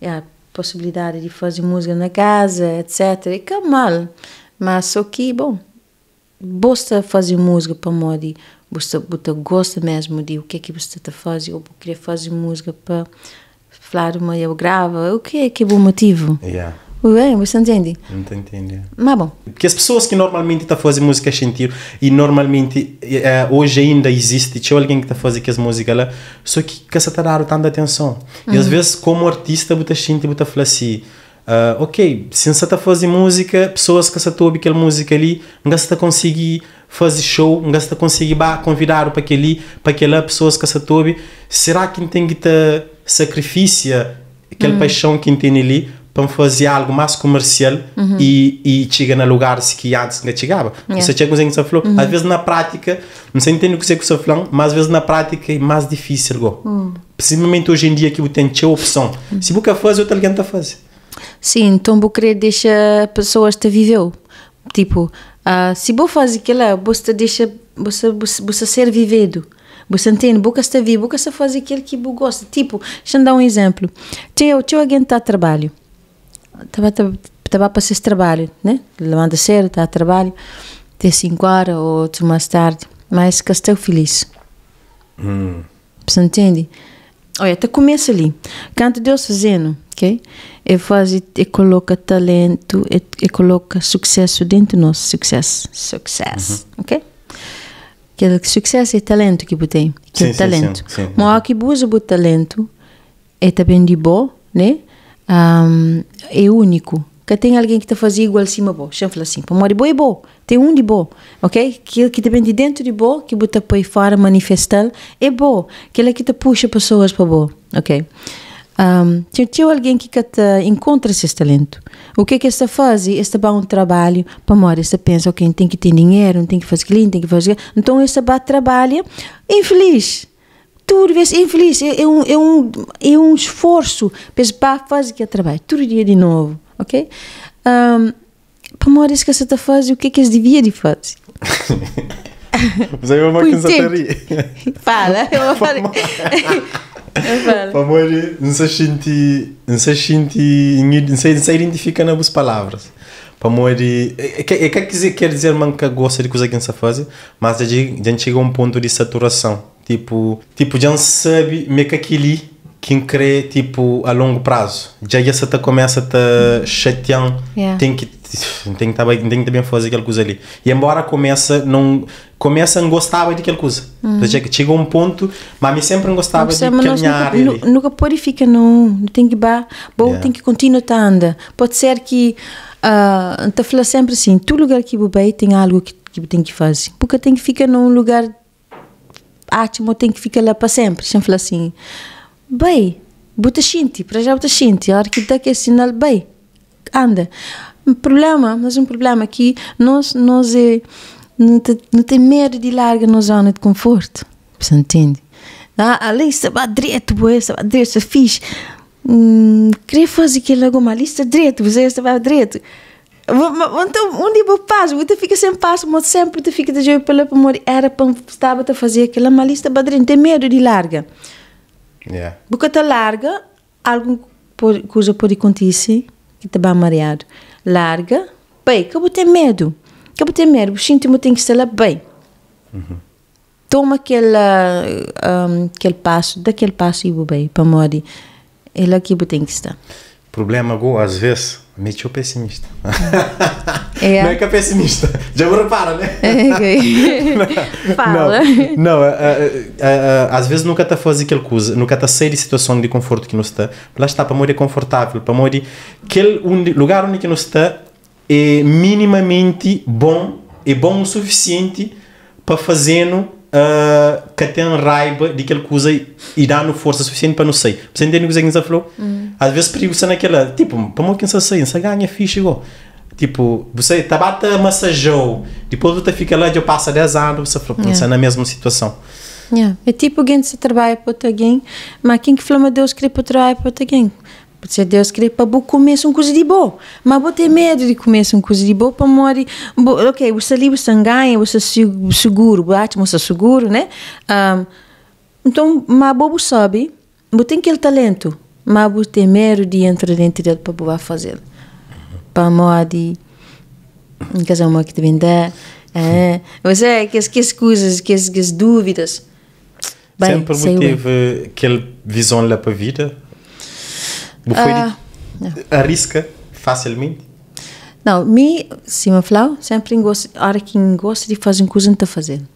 yeah, possibilidade de fazer música na casa, etc. E que é mal. Mas só que, bom, você fazer música para modi, você, você gosta mesmo de o que é que você está fazendo, ou querer fazer música para falar, mas eu grava o que é que é bom motivo? Yeah. Ué, você entende? Não te entende. Mas bom. Porque as pessoas que normalmente tá fazendo música é sentir e normalmente é, hoje ainda existe, tinha alguém que tá fazendo que as músicas lá, só que que está tá dando tanta atenção. Uhum. E às uhum. vezes como artista você sente, e fala assim, uh, ok, se você tá fazendo música, pessoas que estão tá aquela música ali, não está tá conseguir fazer show, não está tá conseguir convidar para aquele, para aquela pessoas que estão tá será que tem que te sacrificia aquela uhum. paixão que tem ali? para fazer algo mais comercial uhum. e, e chega na lugares que antes não chegava. Yeah. Você chega consegue sofrer. Uhum. Às vezes na prática, não sei entende o que você é sofre, mas às vezes na prática é mais difícil. Uhum. Principalmente hoje em dia que você tem a opção. Uhum. Se você fazer, outro alguém está a fazer. Sim, então vou querer deixar pessoas te viver. Tipo, uh, se você faz aquilo, você deixa, você, você, você ser vivido. Você entende? Boca está vivo, boca está fazer aquilo que você gosta. Tipo, deixa eu dar um exemplo. Teu, teu alguém está a trabalho estava estava para esse trabalho, né? Levanta cedo, está a trabalho, até cinco horas ou até mais tarde, mas que estou feliz. Hum. Você entende? Olha, até começa ali. Canto Deus fazendo, ok? E faz e coloca talento, e, e coloca sucesso dentro do nosso sucesso. Sucesso, uhum. ok? Que é sucesso é talento que você tem. Que sim, é talento. Sim, sim, sim. Mas que usa o talento, é também de bom, né? um, é único. Que tem alguém que te fazendo igual cima bo, chama assim, para morrer bo é bom. tem um de bom, ok? Aquilo que depende dentro de bom que bota para fora, manifestar, é bo. Aquilo é que te puxa pessoas para bom, ok? Um, tinha alguém que te encontra esse talento, o que é que esta faz? Esta vai um trabalho para morrer. esta pensa, ok, tem que ter dinheiro, tem que fazer cliente, tem que fazer. Então, esta vai trabalha infeliz tudo vez é infeliz, é, é, um, é, um, é um esforço. Pensa, pá, faz aquele trabalho, todo dia de novo, ok? Um, para mora que você está fazendo o que é que as devia de fazer? Mas aí eu vou começar a rir. Fala, eu vou falar. Para mora, não sei sentir, não sei sentir, não sei, não sei identificar nas palavras. Para mora, é que quer dizer, quer dizer, man que gosta de coisa que você faz, mas a gente chega a um ponto de saturação. Tipo, tipo já sabe meca que aquilo que crê tipo a longo prazo. Já já se começa a te chatear, tem que tem que também tá tem que tá fazer aquela coisa ali. E embora começa não começa a de aquela coisa. Uhum. que chega um ponto, mas me sempre gostava de caminhar nunca, ali. Nunca ficar não, tem que ba, bom, yeah. tem que continuar tá anda. Pode ser que uh, te fala sempre assim, todo lugar que você vai tem algo que que tem que fazer. Porque tem que ficar num lugar acho que tenho que ficar lá para sempre. Sempre fala assim, bem, bota xinti, para já bota xinti, a hora que dá que é sinal, bem, anda. Um problema, mas um problema aqui nós, nós é, não, te, não tem medo de largar na zona de conforto, você entende? Ah, ali se vai direto, boa, se vai direto, se fiz. Hum, queria fazer aquilo alguma lista direto, você se vai direto. Então, onde bo passo. você fica sem passo, mas sempre te fica de joelho para amor era para estava a fazer aquela malista badrinha, tem medo de larga. Yeah. Porque te larga, alguma coisa pode acontecer que te vai mareado. Larga, bem, que eu vou ter medo. Que eu ter medo, o sintoma tem que estar bem. Uhum. Toma aquele, um, aquele passo, daquele passo e vou bem para morrer. Ele aqui tem que estar problema go às vezes mete o pessimista. É. é. Não é que é pessimista. Já me repara, né? Okay. É, é. não, Fala. Não, não às vezes nunca está fazer aquela coisa, nunca está sair de situação de conforto que não está. Lá está para morrer confortável, para morrer aquele onde, lugar onde que não está é minimamente bom, é bom o suficiente para fazendo uh, que tem raiva de que ele usa e dá-nos força suficiente para não sair. Você entende o que você falou? Uhum. Às vezes perigo você naquela, tipo, para quem se sai, você ganha ficha igual. Tipo, você tabata tá massajou, depois você fica lá, já passa 10 anos, você falou yeah. É na mesma situação. Yeah. É tipo alguém que se trabalha para alguém, mas quem que flama Deus queria para trabalhar para alguém. Se é Deus quer para vou comer uma coisa de boa. Mas vou tem medo de comer uma coisa de boa para morrer. Ok, você ali, você ganha, você seguro, bate, você seguro, né? Um, então, mas bobo sabe, vou tem aquele talento, mas vou tem medo de entrar dentro dele para vou fazer. Para morrer, em casa uma que te vender. É, você é que as coisas, que as dúvidas. Bem, Sempre que aquela visão lá para a vida? uh, arrisca facilmente? Não, me, sim, eu falo, sempre gosto, a hora que gosto de fazer coisa, não está fazendo.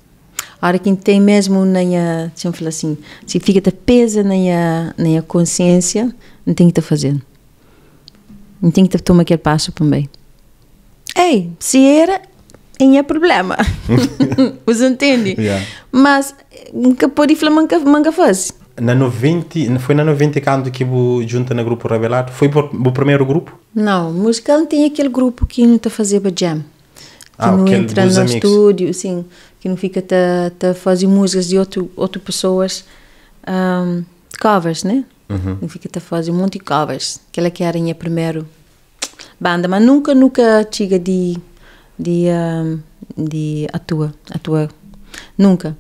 A hora que tem mesmo na se falar assim, se fica de pesa na minha, consciência, não tem que estar fazendo. Não tem que tomar aquele passo também. Ei, se era, não é problema. Você entende? Yeah. Mas nunca pode falar, nunca, nunca faz na 90, foi na 90 quando que junta no grupo Rebelado? Foi o primeiro grupo? Não, musical não tem aquele grupo que não está fazendo jam. Que ah, não entra no amigos. estúdio, sim, que não fica a tá, tá, fazer músicas de outro, outras pessoas, um, covers, né? Uhum. Não fica a tá, fazer um monte de covers, que ela a minha primeira banda, mas nunca, nunca chega de, de, um, de atua, atua, nunca.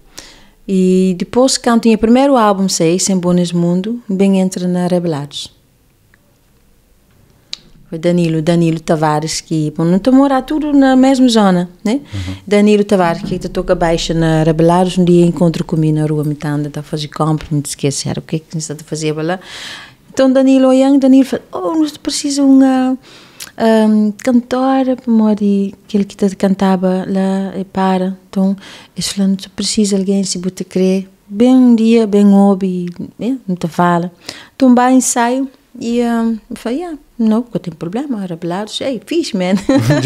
E depois cantam o primeiro álbum sei, Sem Bones Mundo, bem entra na Rebelados. Foi Danilo, Danilo Tavares, que não a morar tudo na mesma zona, né? Uhum. Danilo Tavares, que está toca baixa na Rebelados, um dia encontro comigo na rua Mitanda, está a fazer compra, te esqueceram o que é que está a fazer lá. Então Danilo olhando, Danilo fala, oh, nós precisa uma... Uh, um, para mori que ele que cantava lá e para então ele não precisa alguém se você crer bem um dia bem ouve né? não te fala então vai ensaio e um, falei, Não, não, não tem problema, era blado, sei, fiz, man.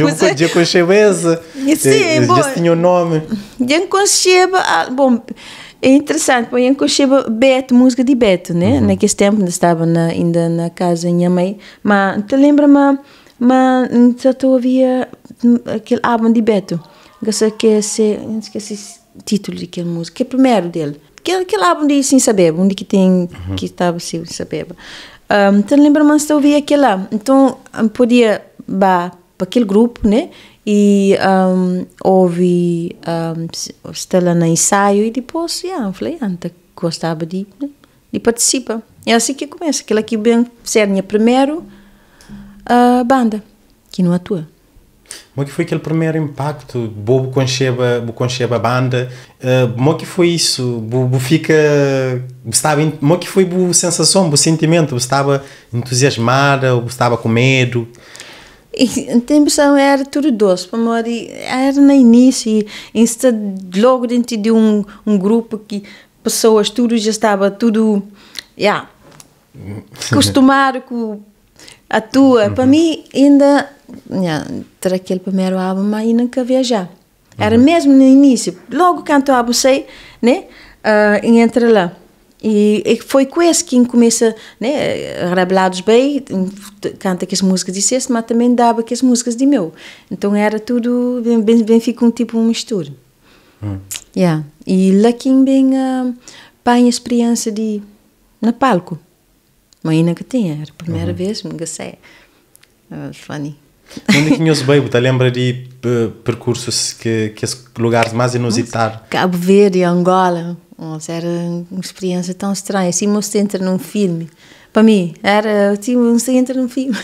Você já conheceu essa? Sim, bom. Já tinha o nome. Já conheceu, ah, bom, é interessante, porque eu conheceu Beto, música de Beto, né? Uhum. Naquele tempo, ainda estava na, ainda na casa da minha mãe, mas te lembra-me mas sa to via aquele álbum de Beto que se esqueci o título daquela música que é o primeiro dele uh-huh. ehm, aquele, aquele álbum de Sem Saber onde que tem uhum. que estava Sem Saber um, então lembro-me eu via aquele lá então podia ir para aquele grupo né e um, houve um, lá no ensaio e depois yeah, falei anta ah, gostava de né? de participar é assim que começa aquela que bem ser minha primeiro a banda, que não atua. Como é que foi aquele primeiro impacto? Bobo concheba, bo concheba banda. Eh, como é que foi isso? Bobo fica, estava, como é que foi a sensação, o sentimento? Estava entusiasmada, estava com medo? E, impressão era tudo doce, porque era no início, está logo dentro de um, um grupo que pessoas tudo já estava tudo, yeah, acostumado com a tua. Uhum. Para mim, ainda. Yeah, ter aquele primeiro álbum, mas ainda que viajar. Era uhum. mesmo no início. Logo quando eu abusei, né? Uh, lá. E, e, foi com esse que começa, né? Rabelados bem, canta aquelas músicas de sexto, mas também dava aquelas músicas de meu. Então era tudo, bem, bem, bem fica um tipo, de mistura. Uhum. Yeah. E lá quem bem uh, ah, a experiência de, na palco. Mãe que tinha, era a primeira uhum. vez, ah, me gastei. Uh, funny. Onde tinhas bem, te lembra de eh, percursos que, que lugares mais inusitados? Cabo Verde, Angola, Nossa, era uma experiência tão estranha. Assim, você entra num filme, para mim, era tipo, assim, você entra num filme.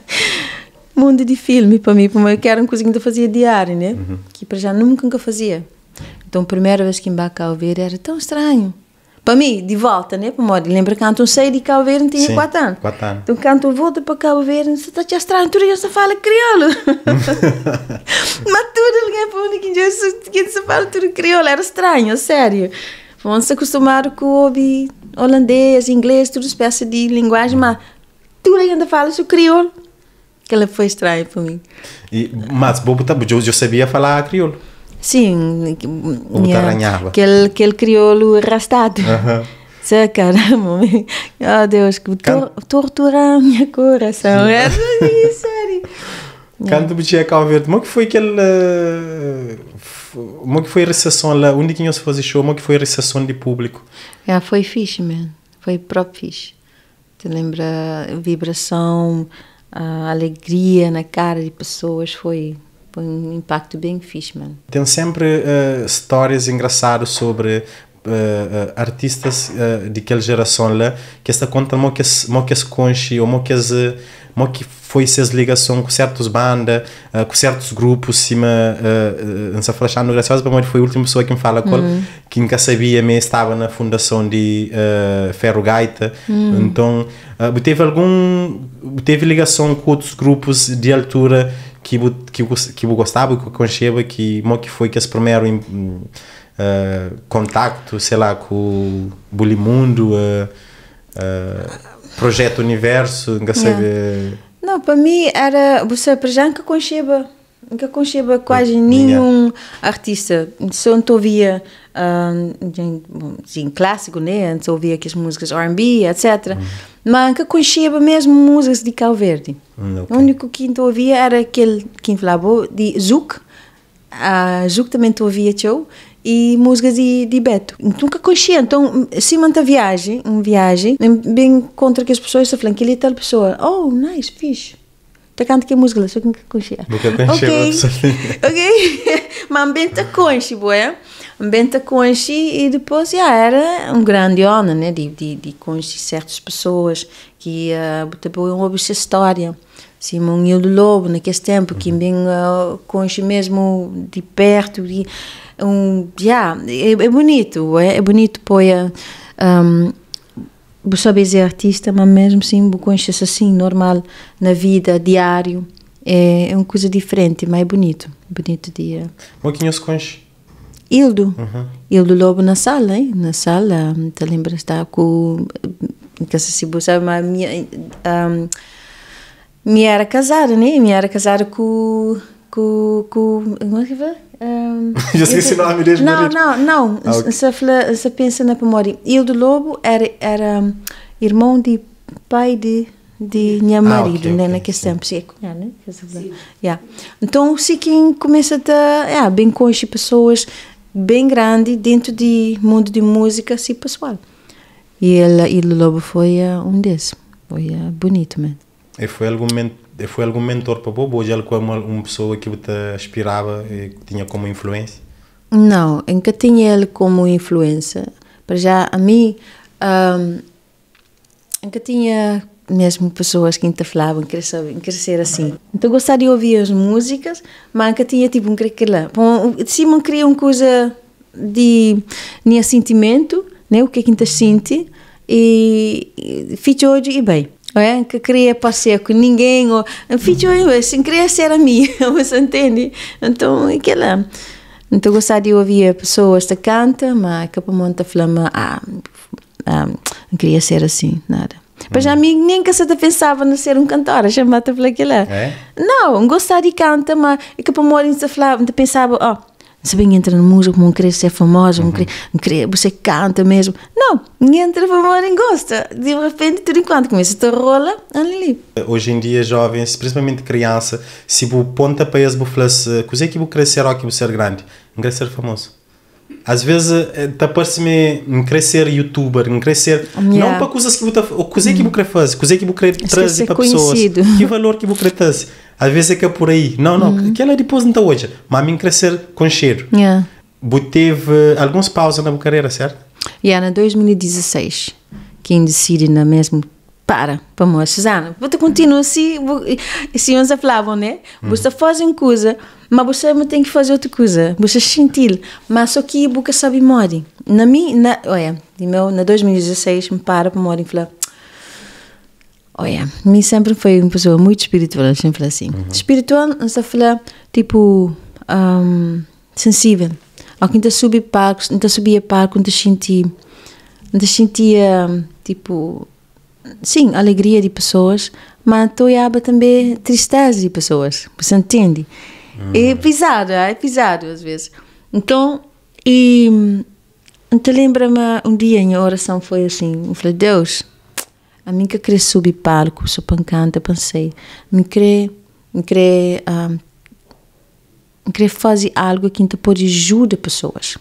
Mundo de filme para mim, porque era uma coisa que ainda fazia diário, né? Uhum. Que para já nunca, nunca fazia. Então, a primeira vez que embarcava a ver era tão estranho. Para mim, de volta, né? Para Mori, lembra quando eu saí de Cabo Verde, tinha 4 anos. 4 anos. Então, quando eu volto para Cabo Verde, você está te estranho, tudo já você fala crioulo. Mas tudo, ninguém falou que você fala tudo crioulo, era estranho, sério. Vamos se acostumar com ouvir holandês, inglês, tudo espécie de linguagem, mas tudo ainda fala o crioulo. Que ela foi estranho para mim. E, mas, bobo, eu sabia falar crioulo. Sim. Como yeah, taranhava. Aquele, aquele crioulo arrastado. Uhum. Sei, caramba, oh Deus, que Can... torturar meu coração. É sério. Quando tinha Cabo Verde, como é que foi aquele. Eh, como é que foi a recepção lá? Onde que se fazer show? Como é que foi a recepção de público? Ah, foi fixe, mesmo. Foi próprio fixe. Te lembra a vibração, a alegria na cara de pessoas, foi foi um impacto bem fixe, mano. Tem sempre uh, eh, histórias engraçadas sobre Uh, uh, artistas uh, de geração lá que esta conta mo que mo que conche ou mo que mo que foi essas ligação com certos bandas uh, com certos grupos cima uh, uh, não no flashando graciosa para foi a última pessoa que me fala uhum. que nunca sabia me estava na fundação de uh, Ferro Gaita uhum. então teve algum teve ligação com outros grupos de altura que eu, que eu, que eu gostava, que eu concheva, que que foi que esse primeiro uh, hum, eh, contacto, sei lá, com o Bulimundo, uh, uh, Projeto Universo, não sei. Yeah. Não, para mim era, você, para já que concheva nunca conhecia quase nenhum Minha. artista. Só não ouvia ah, um, clássico, né? Antes ouvia aquelas músicas R&B, etc. Hum. Mas nunca conhecia mesmo músicas de Cal Verde. Hum, okay. O único que não ouvia era aquele que falava de Zouk. Uh, Zouk também ouvia show e músicas de, de Beto. Nunca conhecia, então, se manta viagem, uma viagem, bem contra que as pessoas se falando que ele é tal pessoa. Oh, nice, fixe Pecante musgula, so kinka kunshi. Buka kunshi. Okay. okay. Mas benta kunshi, boia. Benta kunshi e depois já era um grande ano, né, de de, de kunshi certas pessoas que uh, botabou uma história. Simão Gil do Lobo, naquele tempo, que uhum. bem uh, eh, conhece mesmo de perto. De, um, yeah, é, é bonito, é, é bonito, pois um, ehm, você é artista, mas mesmo assim, conhece assim, normal, na vida, diário. É, é uma coisa diferente, mas é bonito. Bonito dia. Moquinhos conche. Ildo. Uhum. Ildo Lobo na sala, hein? Na sala, te lembra está com. Eh, que se você sabe, mas minha. Eh, um, minha era casada, né? Minha era casada com com, com como é que vai? se Já esqueci o Não, não, não. Ah, okay. se, fala, se pensa na memória. Ildo do Lobo era, era hum, irmão de pai de de minha ah, marido, ah, okay, né, okay, é cunhado, né? Yeah. Então, o quem começa a é, bem com as pessoas bem grande dentro de mundo de música, se assim, pessoal. E ele, Ildo Lobo, foi uh, um desses. Foi uh, bonito mesmo. E foi algum momento foi algum mentor para o Ou ele como uma pessoa que te aspirava e que tinha como influência? Não, nunca tinha ele como influência. Para já, a mim, um, nunca tinha mesmo pessoas que te falavam que crescer assim. Então gostava de ouvir as músicas, mas nunca tinha tipo um que lá. Simon queria uma coisa de nem sentimento, né? o que é que te sente, e, e fiz hoje e bem é? que queria passear com ninguém, ou filho, sem assim, queria ser a mim, você entende? Então, aquela. Então, gostar de ouvir pessoas que cantam, mas que para monta flama, ah, ah, não queria ser assim, nada. Mas a mim nem que se pensava em ser um cantor, chamada para aquilo. É? Não, gostar de cantar, mas é que para morrer, pensava, ó. Oh, você bem entra no músico, não querer ser famoso, não, uhum. querer, você canta mesmo. Não, entra famoso e gosta. De repente, tudo enquanto começa a rola, ali. Hoje em dia, jovens, principalmente criança, se eles, pontapé as buflas, eh, coisa que vou crescer ou que vou ser grande, não querer ser famoso. Às vezes, está eh, parece-me crescer youtuber, crescer. Oh, yeah. Não para coisas que vou. Coisa que vou querer fazer, coisa que vou querer trazer para pessoas. Que valor que vou querer trazer às vezes é que é por aí. Não, não, uhum. aquela é depois não está hoje. Mas a mim crescer com cheiro. Yeah. Teve alguns pausas na minha carreira, certo? Yeah, na 2016, quem decide na mesmo para, para mim, Susana, você continua assim, assim uns falavam, né? Uhum. Você faz uma coisa, mas você tem que fazer outra coisa, você é mas só que você sabe morrer. Na minha, na, olha, na 2016, me para para morrer e falar, Olha, me sempre foi uma pessoa muito espiritual, sempre assim. Uhum. Espiritual, nós falar, tipo, um, sensível. Ao que subia parques, subia parque, ainda senti, ainda sentia, tipo, sim, alegria de pessoas, mas toiaba também tristeza de pessoas, você entende? É uhum. É pesado, é pesado às vezes. Então, e, então lembra-me um dia em oração foi assim, eu falei, Deus a mim que queria subir palco, só pancanta, pensei, me queria, me queria, ah, um, me queria fazer algo que ainda pode ajudar pessoas.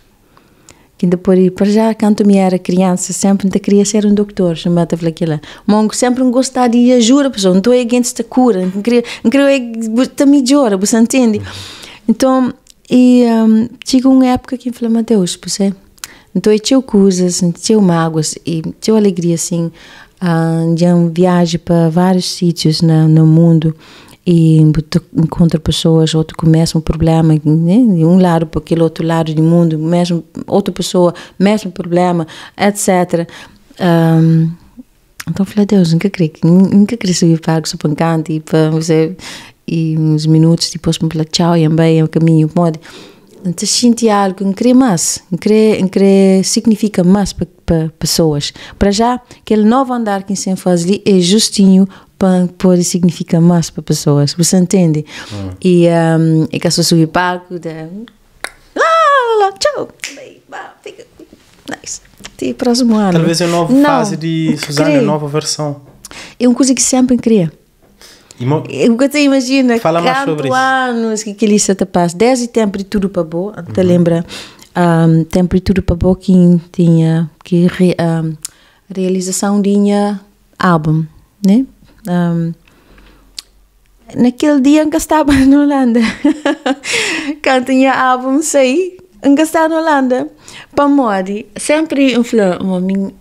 Que ainda pode, para já, quando eu era criança, sempre ainda queria ser um doutor, chamada aquilo. Mas sempre gostava de ajudar a pessoa, então é quem a cura, não queria, não queria, é, está melhor, você entende? Então, e um, ah, chegou uma época que eu falei, meu Deus, você... Então, eu tinha coisas, tinha mágoas e tinha alegria, assim, Uh, já viajo para vários sítios na, no mundo e encontro pessoas, outro começa um problema né? de um lado para aquele outro lado do mundo, mesmo outra pessoa, mesmo problema, etc. Um, ah, então falei, Deus, nunca queria, nunca creio subir para o pancante e para você e uns minutos depois me falar tchau e bem o caminho pode. Então senti algo, não queria mais, não queria, significa mais para para pessoas. Para já, aquele novo andar que se faz ali é justinho para e significar mais para pessoas. Você entende? Ah. E, um, é que a sua parco de... Lá, lá, tchau! Fica... Nice. o próximo ano. Talvez é uma nova Não, fase de Suzana, a nova versão. É uma coisa que sempre queria. É o que você imagina? Fala mais sobre anos isso. que aquele se te 10 e tempo de tudo para boa, até uhum. lembra um, temperatura para pouquinho tinha que re, um, realização tinha álbum né um, naquele dia eu estava na Holanda quando tinha álbum sei eu estava na Holanda para morrer sempre um falei um,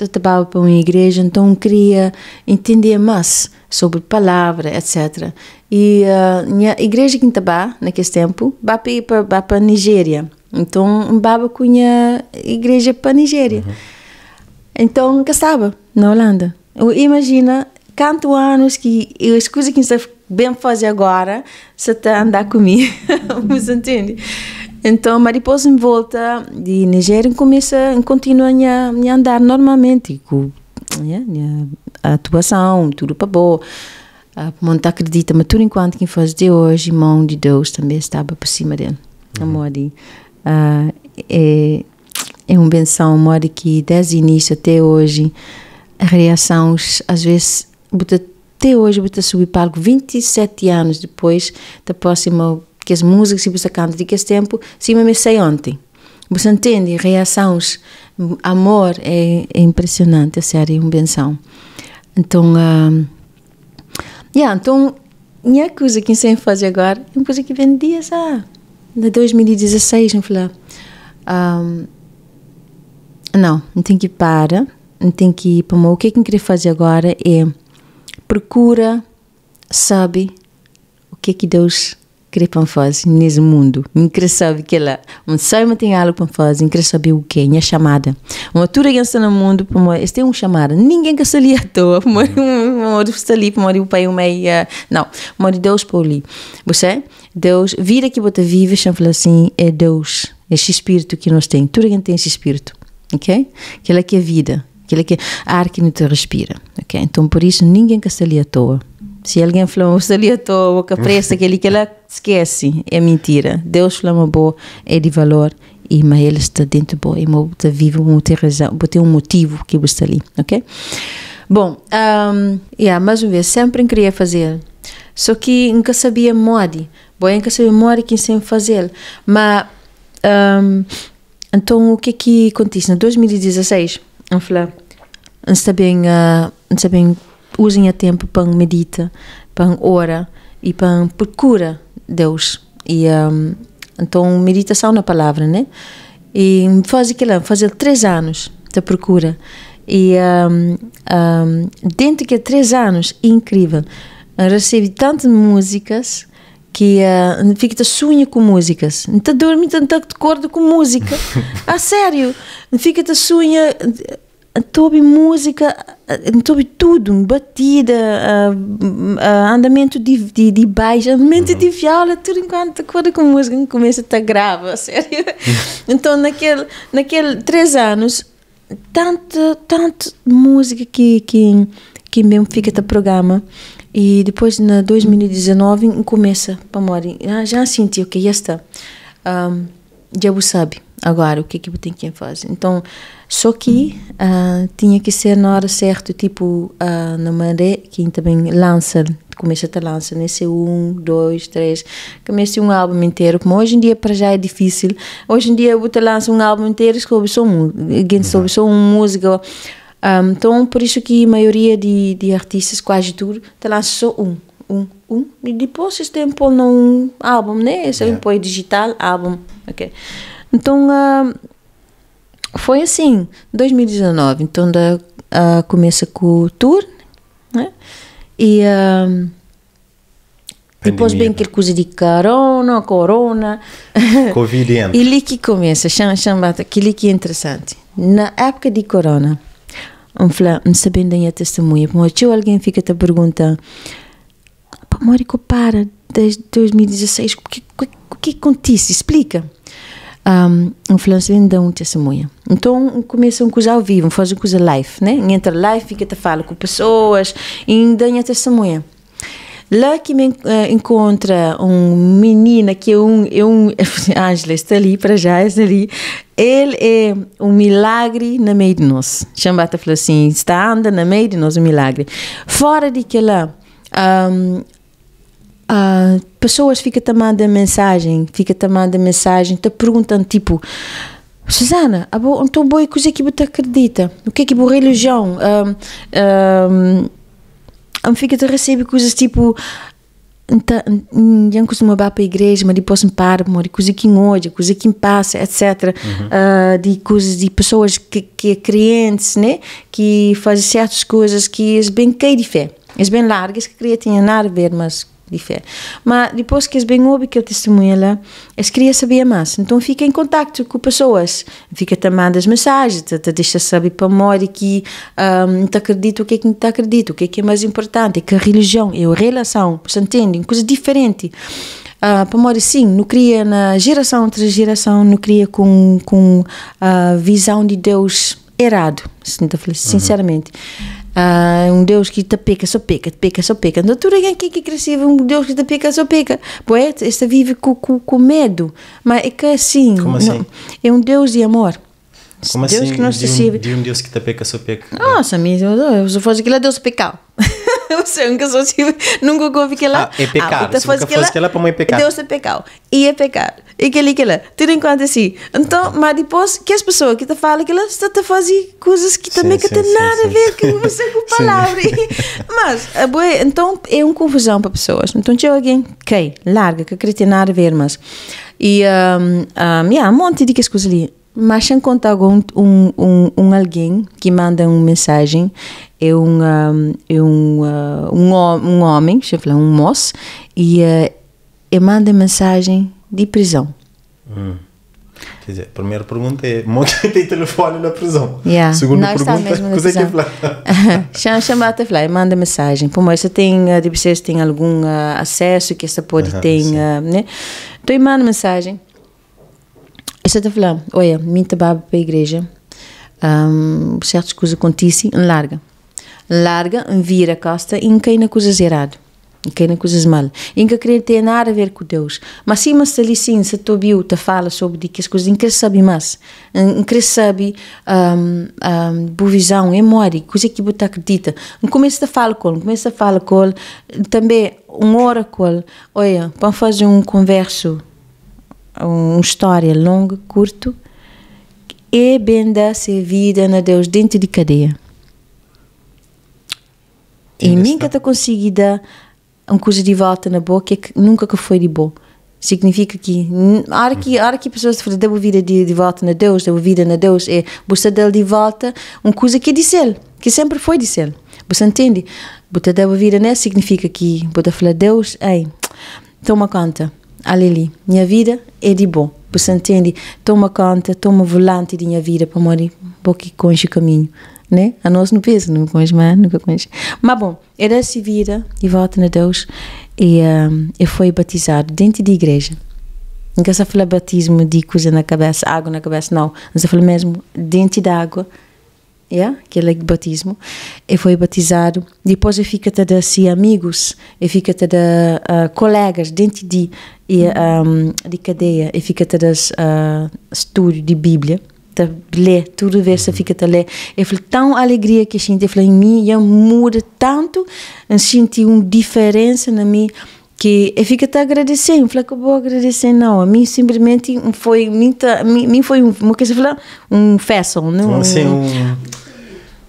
eu trabalhava para uma igreja então eu queria entender mais sobre palavra, etc. E a uh, eh, minha igreja que estava naquele tempo, vai para para Nigéria. Então, baba cunha igreja para Nigéria. Uhum. Então, que estava na Holanda. Eu imagina quanto anos que eu escuso que está bem fazer agora, se está andar comigo. Você entende? Então, mas depois em volta de Nigéria, começa, continua a andar normalmente, com né, a atuação, tudo para boa. a monta acredita, mas tudo enquanto quem faz de hoje, mão de Deus também estava por cima dele. Uhum. Amor uh, ah, é, é uma benção, amor que desde o início até hoje, a reação, às vezes, até hoje, vou subir para algo 27 anos depois da próxima, que as músicas que você canta de que esse tempo, eu me sei ontem. Você entende? Reações, amor é, é impressionante, é sério, é uma benção. Então, um, yeah, então, minha coisa que sempre a fazer agora é uma coisa que vendia, ah, de 2016, eu falei, um, não, não tem que parar, não tem que ir para o é que eu queria fazer agora é procura, sabe, o que é que Deus queria para fazer nesse mundo. Me interessava que ela, um sai uma tem algo para fazer, me interessava o quê minha chamada. Uma altura que está no mundo, para uma, este é um chamada. Ninguém que ali à toa, para uma, uma uhum. está ali, para uma, o pai, uma, não, uma de Deus por ali. Você, Deus, vida que você vive, chama assim, é Deus, é esse espírito que nós tem. Tudo quem tem esse espírito, ok? Que ela que é vida, que ela que é ar que não te respira, ok? Então por isso ninguém que está ali à toa. Se alguém falou, ali a tua boca presta, aquele que ela esquece, é mentira. Deus falou, boa, é de valor, e mas ele está dentro, boa, e está vivo, tem razão, tem um motivo que está ali, ok? Bom, um, yeah, mais uma vez, sempre queria fazer, só que nunca sabia modo, boa, nunca sabia modo que sempre fazer, mas, um, então o que é que acontece? Em 2016, eu falei, não está bem, não está bem usem a tempo para meditar, para ora e para procurar Deus. E um, então meditação na é palavra, né? E faz aquilo, faz três anos da procura. E um, um, dentro de três anos, incrível, recebi tantas músicas que uh, fica sonho com músicas, não te dorme tanto de acordo com música, a sério, fica te sonha Tobi música, eh, Tobi tudo, batida, uh, uh, andamento de, de, de baixo, andamento uhum. de viola, tudo enquanto quando com música começa a estar grave, a sério. Uhum. então, naquele, naquele três anos, tanta, tanta música que, que, que mesmo fica até programa. E depois, na 2019, começa para morrer. Já senti, ok, já está. Um, já sabe agora o que é que tem que fazer. Então, só que uh, tinha que ser na hora certa, tipo uh, na maré, que também lança, começa a lançar nesse né? é um, dois, três, começa um álbum inteiro. Mas hoje em dia para já é difícil. Hoje em dia te lança um álbum inteiro, soube só um, soube só uma música. Um, ah, então por isso que a maioria de, de artistas, quase tudo, te lança só um. Um, um, e depois eles têm um álbum, né? Esse é um digital, álbum, ok. Então, uh, foi assim, 2019, então da, começa com o tour, né? E ah, depois vem né? que coisa de corona, corona. Covid e ali que começa, chama, chama, aquilo que é interessante. Na época de corona, um fala, não sabendo a testemunha, mas alguém fica te perguntando, Mórico, para, desde 2016, o que, o que acontece? Explica um, influencer dão então, um testemunho. Então, começam a coisa ao vivo, fazem coisas live, né? Entra live, fica te fala com pessoas e dão um testemunho. Lá que me eh, encontra um menina que é um, é um ah, Angela está ali para já está ali. Ele é um milagre na meio de nós. Chambata falou assim, está anda na meio de nós um milagre. Fora de que lá um, uh, pessoas ficam a mandar mensagem, ficam a mandar mensagem, te perguntando tipo, Susana, então boa coisa que você acredita, o que é que boa religião, um, um, fica a receber coisas tipo então, não costumo ir para a igreja, mas depois me paro, amor, coisa que hoje, coisa que passa, etc. Uhum. Uh, de coisas, de pessoas que, que crentes, né? Que fazem certas coisas que é bem que de fé. É bem largas, que queria tinha nada a ver, mas de fé. Mas depois que eles bem ouvem aquele testemunho lá, eles queria saber mais. Então fica em contato com pessoas, fica te manda as mensagens, te, te deixa saber para morrer que um, ehm, te acredita o que é que não te acredita, o que é que é mais importante, que a religião é a relação, você entende? Coisa diferente. Uh, para morrer sim, não cria na geração entre geração, não cria com, com a eh, visão de Deus errado, sinceramente. Uhum. Uh, um Deus que te peca, só peca, te peca, só peca. Não tudo alguém que é é cresceu, um Deus que te peca, só peca. poeta esta vive com, com, com medo. Mas é que é assim, assim? Não, é um Deus de amor. Como Deus assim? que nos deu, de um Deus que te peca, só peca. Nossa, me eu se fosse aquilo, Deus pecar. Eu nunca sou assim, nunca ouvi que lá. Ah, é pecado Ah, se fosse é lá, para mãe pecar. É Deus é, é pecado E é pecar. E que e que lá. Tudo enquanto assim. Então, mas depois, que as pessoas que te falam que lá estão a fazer coisas que também que tem nada a ver com você com palavra. mas, é então, é uma confusão para pessoas. Então, tinha alguém, que larga, que acredita nada a ver, mas. E, um, um, yeah, um monte de coisas ali mas em algum um, um, um, alguém que manda uma mensagem, é um, é um, uh, um, um homem, deixa eu falar, um moço, e uh, manda mensagem de prisão. Hum. Quer dizer, a primeira pergunta é: monta tem telefone na prisão? Yeah. Segunda Nós tá pergunta, mesmo na prisão. Chama, chama até falar, manda mensagem. Como você tem, uh, de vocês tem algum uh, acesso que você pode uh -huh, ter, uh, né? Então, manda mensagem. Estou a falar, olha, me baba para a igreja, um, certas coisas acontecem, larga. Larga, vira a costa e cai na coisas erradas. Cai na coisas mal. E que querer ter nada a ver com Deus. Mas sim, mas ali sim, se tu viu, te fala sobre que as coisas, não quer saber mais. Não quer saber um, um, boa visão, é memória, coisa que você acredita. Começa a falar com ele, começa a falar com ele. Também, um hora com Olha, vamos fazer um converso uma história longa, curto, e é bem servida vida na Deus dentro de cadeia. E que está conseguida uma coisa de volta na boca é que nunca que foi de boa. Significa que a hora que, a hora que pessoas falam, deu vida de, de, volta na Deus, deu vida na Deus, é buscar deu de volta uma coisa que é de ser, que sempre foi de ser. Você entende? Botar deu vida, né? Significa que você falar Deus, ei, toma conta ali Minha vida é de bom. Você entende? Toma conta, toma volante de minha vida para morrer, porque com o caminho. Né? A nós não pensa, não conge mais, nunca conge. Mas bom, era se vira e volta na Deus e, um, foi batizado dentro da igreja. Nunca se fala batismo de coisa na cabeça, água na cabeça, não. Não se fala mesmo dentro da água yeah? que é o batismo, e foi batizado. Depois eu fico até assim amigos, eu fico até de, uh, colegas dentro de, e, um, ah, de cadeia, e fico até de uh, ah, estudo de Bíblia te ler, tudo verso fica te ler. Eu falei, tão alegria que sinto, eu falei, em mim, eu mudo tanto, eu senti uma diferença na mim, que eu fico até agradecendo, eu falei, que eu vou agradecer, não, a mim simplesmente foi, a mim foi um, uma coisa, falar, um festival, não? Sim, um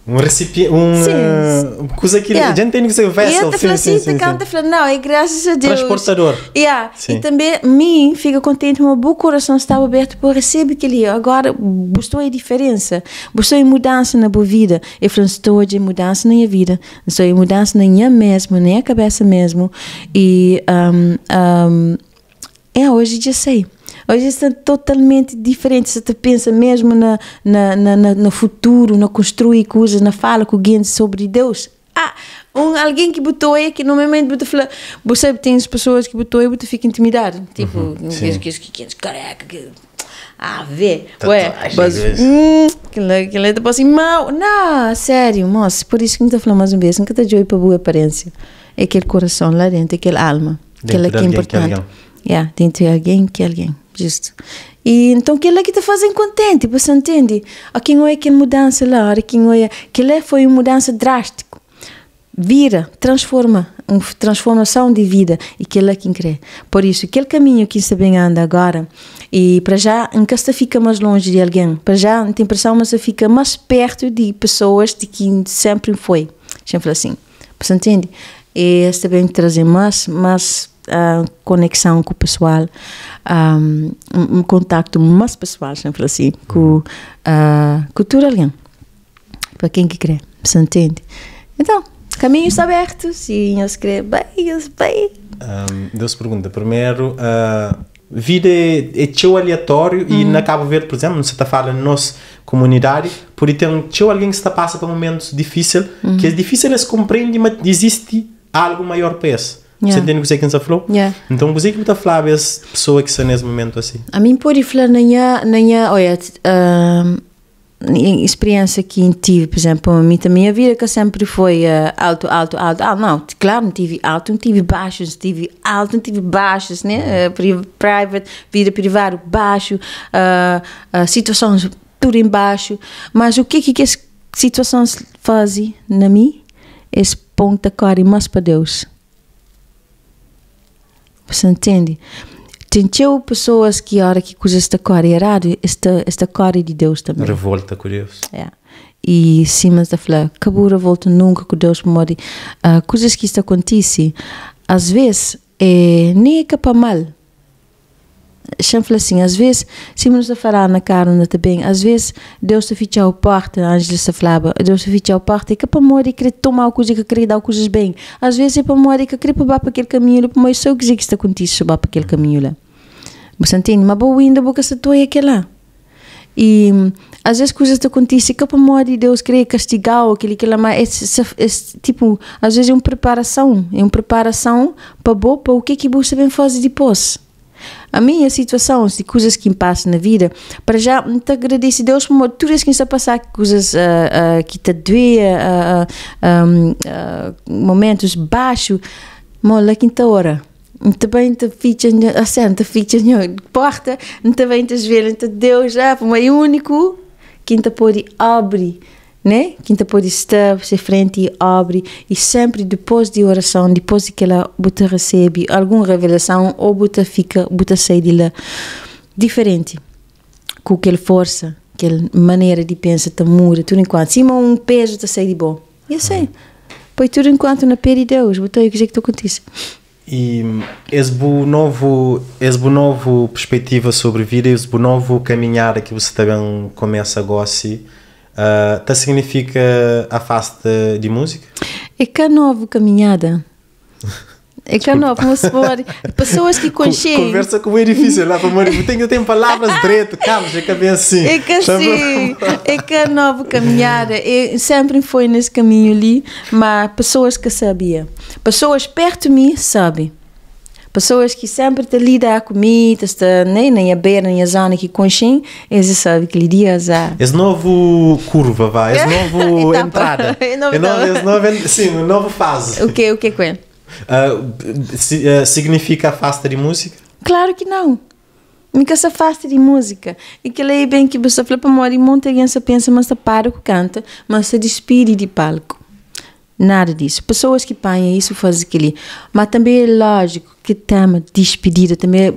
um recipiente, um, sim. Uh, eh, coisa que yeah. a gente tem que ser vessel. Assim, e sim falei, sim, sim, sim, sim. não, é graças a Deus. Transportador. Yeah. Sim. E também, mim, fica contente, meu bom coração estava aberto para receber aquele. É. Agora, gostou a diferença, gostou a mudança na boa vida. Eu falei, estou de mudança na minha vida, estou de mudança na minha mesmo, na minha cabeça mesmo. E um, um, é hoje já sei. Hoje são é totalmente diferentes. Você pensa mesmo na, na, na, no futuro, na construir coisas, na fala com alguém sobre Deus. Ah, um, alguém que botou aí, que normalmente botou, fala, você tem as pessoas que botou aí, você fica intimidado. Uhum. Tipo, uhum, que, que, que, careca, que a ah, ver. Ué, mas. Hum, que letra tipo assim, mal. Não, sério, moço. Por isso que não está falando mais uma vez. Nunca está de para boa aparência. É aquele coração lá dentro, aquela alma. Dentro aquela é que é importante. Que alguém. Yeah, dentro de alguém que é alguém. Justo. E então que é lá que te fazem contente, você tipo, entende? Aqui não é que é mudança lá, aqui não é que lá foi uma mudança drástica. Vira, transforma, uma transformação de vida e que é lá quem crê. Por isso, aquele caminho que se bem anda agora e para já nunca se fica mais longe de alguém. Para já tem impressão mas você fica mais perto de pessoas de quem sempre foi. Sempre assim. Você entende? E se bem trazer mais, mais uh, conexão com o pessoal, um, um, contato mais pessoal, sempre assim, com uhum. a uh, cultura alguém. Para quem que crê, se entende? Então, caminhos abertos e eles crê bem, eles bem. Um, Deus pergunta, primeiro... Uh vida é, é, teu aleatório uhum. e na Cabo Verde, por exemplo, você está falando na nossa comunidade, por então teu alguém que está passa por momentos difíceis, uhum. que é difícil eles compreendem, mas existe algo maior para isso. Yeah. Você entende o que você falou? Yeah. Então, você que é está falando as pessoas que são nesse momento assim? A mim ir falar não é, na minha olha, uh, experiência que tive, por exemplo, a minha, a vida que sempre foi uh, alto, alto, alto, ah Não, claro, não tive alto, não tive baixos, tive alto, não tive baixos, né? Uh, private, vida privada, baixo, uh, situações tudo embaixo. Mas o que é que, essas situações fazem na mim? Esse ponto cara mais para Deus você entende? Tem pessoas que agora que coisa esta corre errado, esta está de Deus também. Revolta com Deus. É. E Simas da falar, acabou revolta nunca com Deus, memória Uh, coisas que está acontece, às vezes, é, nem é para mal chanfla assim, às vezes, se nos a falar na cara na bem, às vezes Deus te ficha ao parte, Ângela se falava, Deus te ficha ao parte, que para morrer que tomar coisas que querer dar coisas bem, às vezes é para morrer que querer para aquele caminho, para mais só que está contigo para aquele caminho lá. Você entende? Mas boa ainda, boca se toia aquela. E às vezes coisas te acontecem que para morrer Deus querer castigar aquele que lá, mas é, tipo, às vezes é uma preparação, é uma preparação para boa, para o que é que você vem fazer depois a minha situação, as coisas que me passam na vida, para já te agradeço a Deus por tudo isso que está a passar, coisas uh, uh, que te doem, ah, hum, uh, momentos baixos, mas lá quinta hora também te fichas assim, te fichas porta, também te ver, então, te Deus é, foi único que te pode abrir né? Quinta então pode estar se frente e abre e sempre depois de oração, depois que ela buta recebe alguma revelação ou buta fica, buta sai de lá diferente com aquela força, aquela maneira de pensar, tá muda, tudo enquanto. Cima um peso te sai de bom. e assim uhum. Pois tudo enquanto na pé de Deus, aí o que é que tu acontece. E hum, esse novo, esse novo perspectiva sobre vida, esse novo caminhar que você também começa agora, assim, Uh, significa a face de, de música? É que a novo caminhada. É que não, vamos supor, pessoas que conhecem. Conversa com o difícil lá para o tenho tenho palavras direito, Carlos já bem assim. É que assim é que a nova caminhada, eu é, sempre foi nesse caminho ali, mas pessoas que sabiam, pessoas perto de mim sabem pessoas que sempre te lidam a comida, nem, nem a beira, nem a zona que conchem, eles sabem que lhe dias a... Esse novo curva, vai, esse tá é novo entrada. é novo, esse novo, sim, novo fase. O que, o que é Uh, si, uh, significa afasta de música? Claro que não. Nunca se afasta de música. E que lei é bem que você fala para morrer, monte alguém pensa, mas se para o que canta, mas se despide de palco. Nada disso. Pessoas que apanham isso fazem aquilo. Mas também é lógico que estamos despedida. Também é,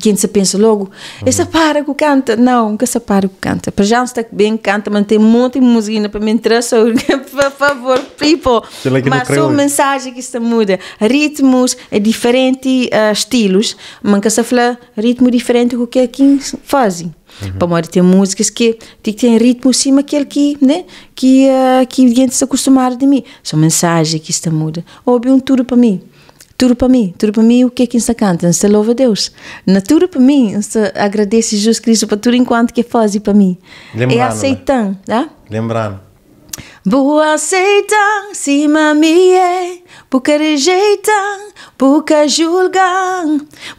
quem se pensa logo, uhum. essa para que canta. Não, nunca se para que canta. Para já está bem, canta, mas tem um monte de música para me interessa. Por favor, people. Mas é só mensagem que se muda. Ritmos é diferentes, uh, eh, estilos. Mas que se fala ritmo diferente do que aqui fazem. Uhum. Pa tem músicas que tem ritmo cima assim, aquele que, né, que uh, que gente se acostumar de mim. Só mensagem que está muda. Ouve um tudo para mim. Tudo para mim, tudo para mim, o que é que está canta? Está louva a Deus. Na tudo para mim, está agradece Jesus Cristo para tudo enquanto que faz para mim. Lembrando, é, é? aceitando, né? tá? Lembrando. Vou aceitar se mamie, é, porque rejeitar, porque julga,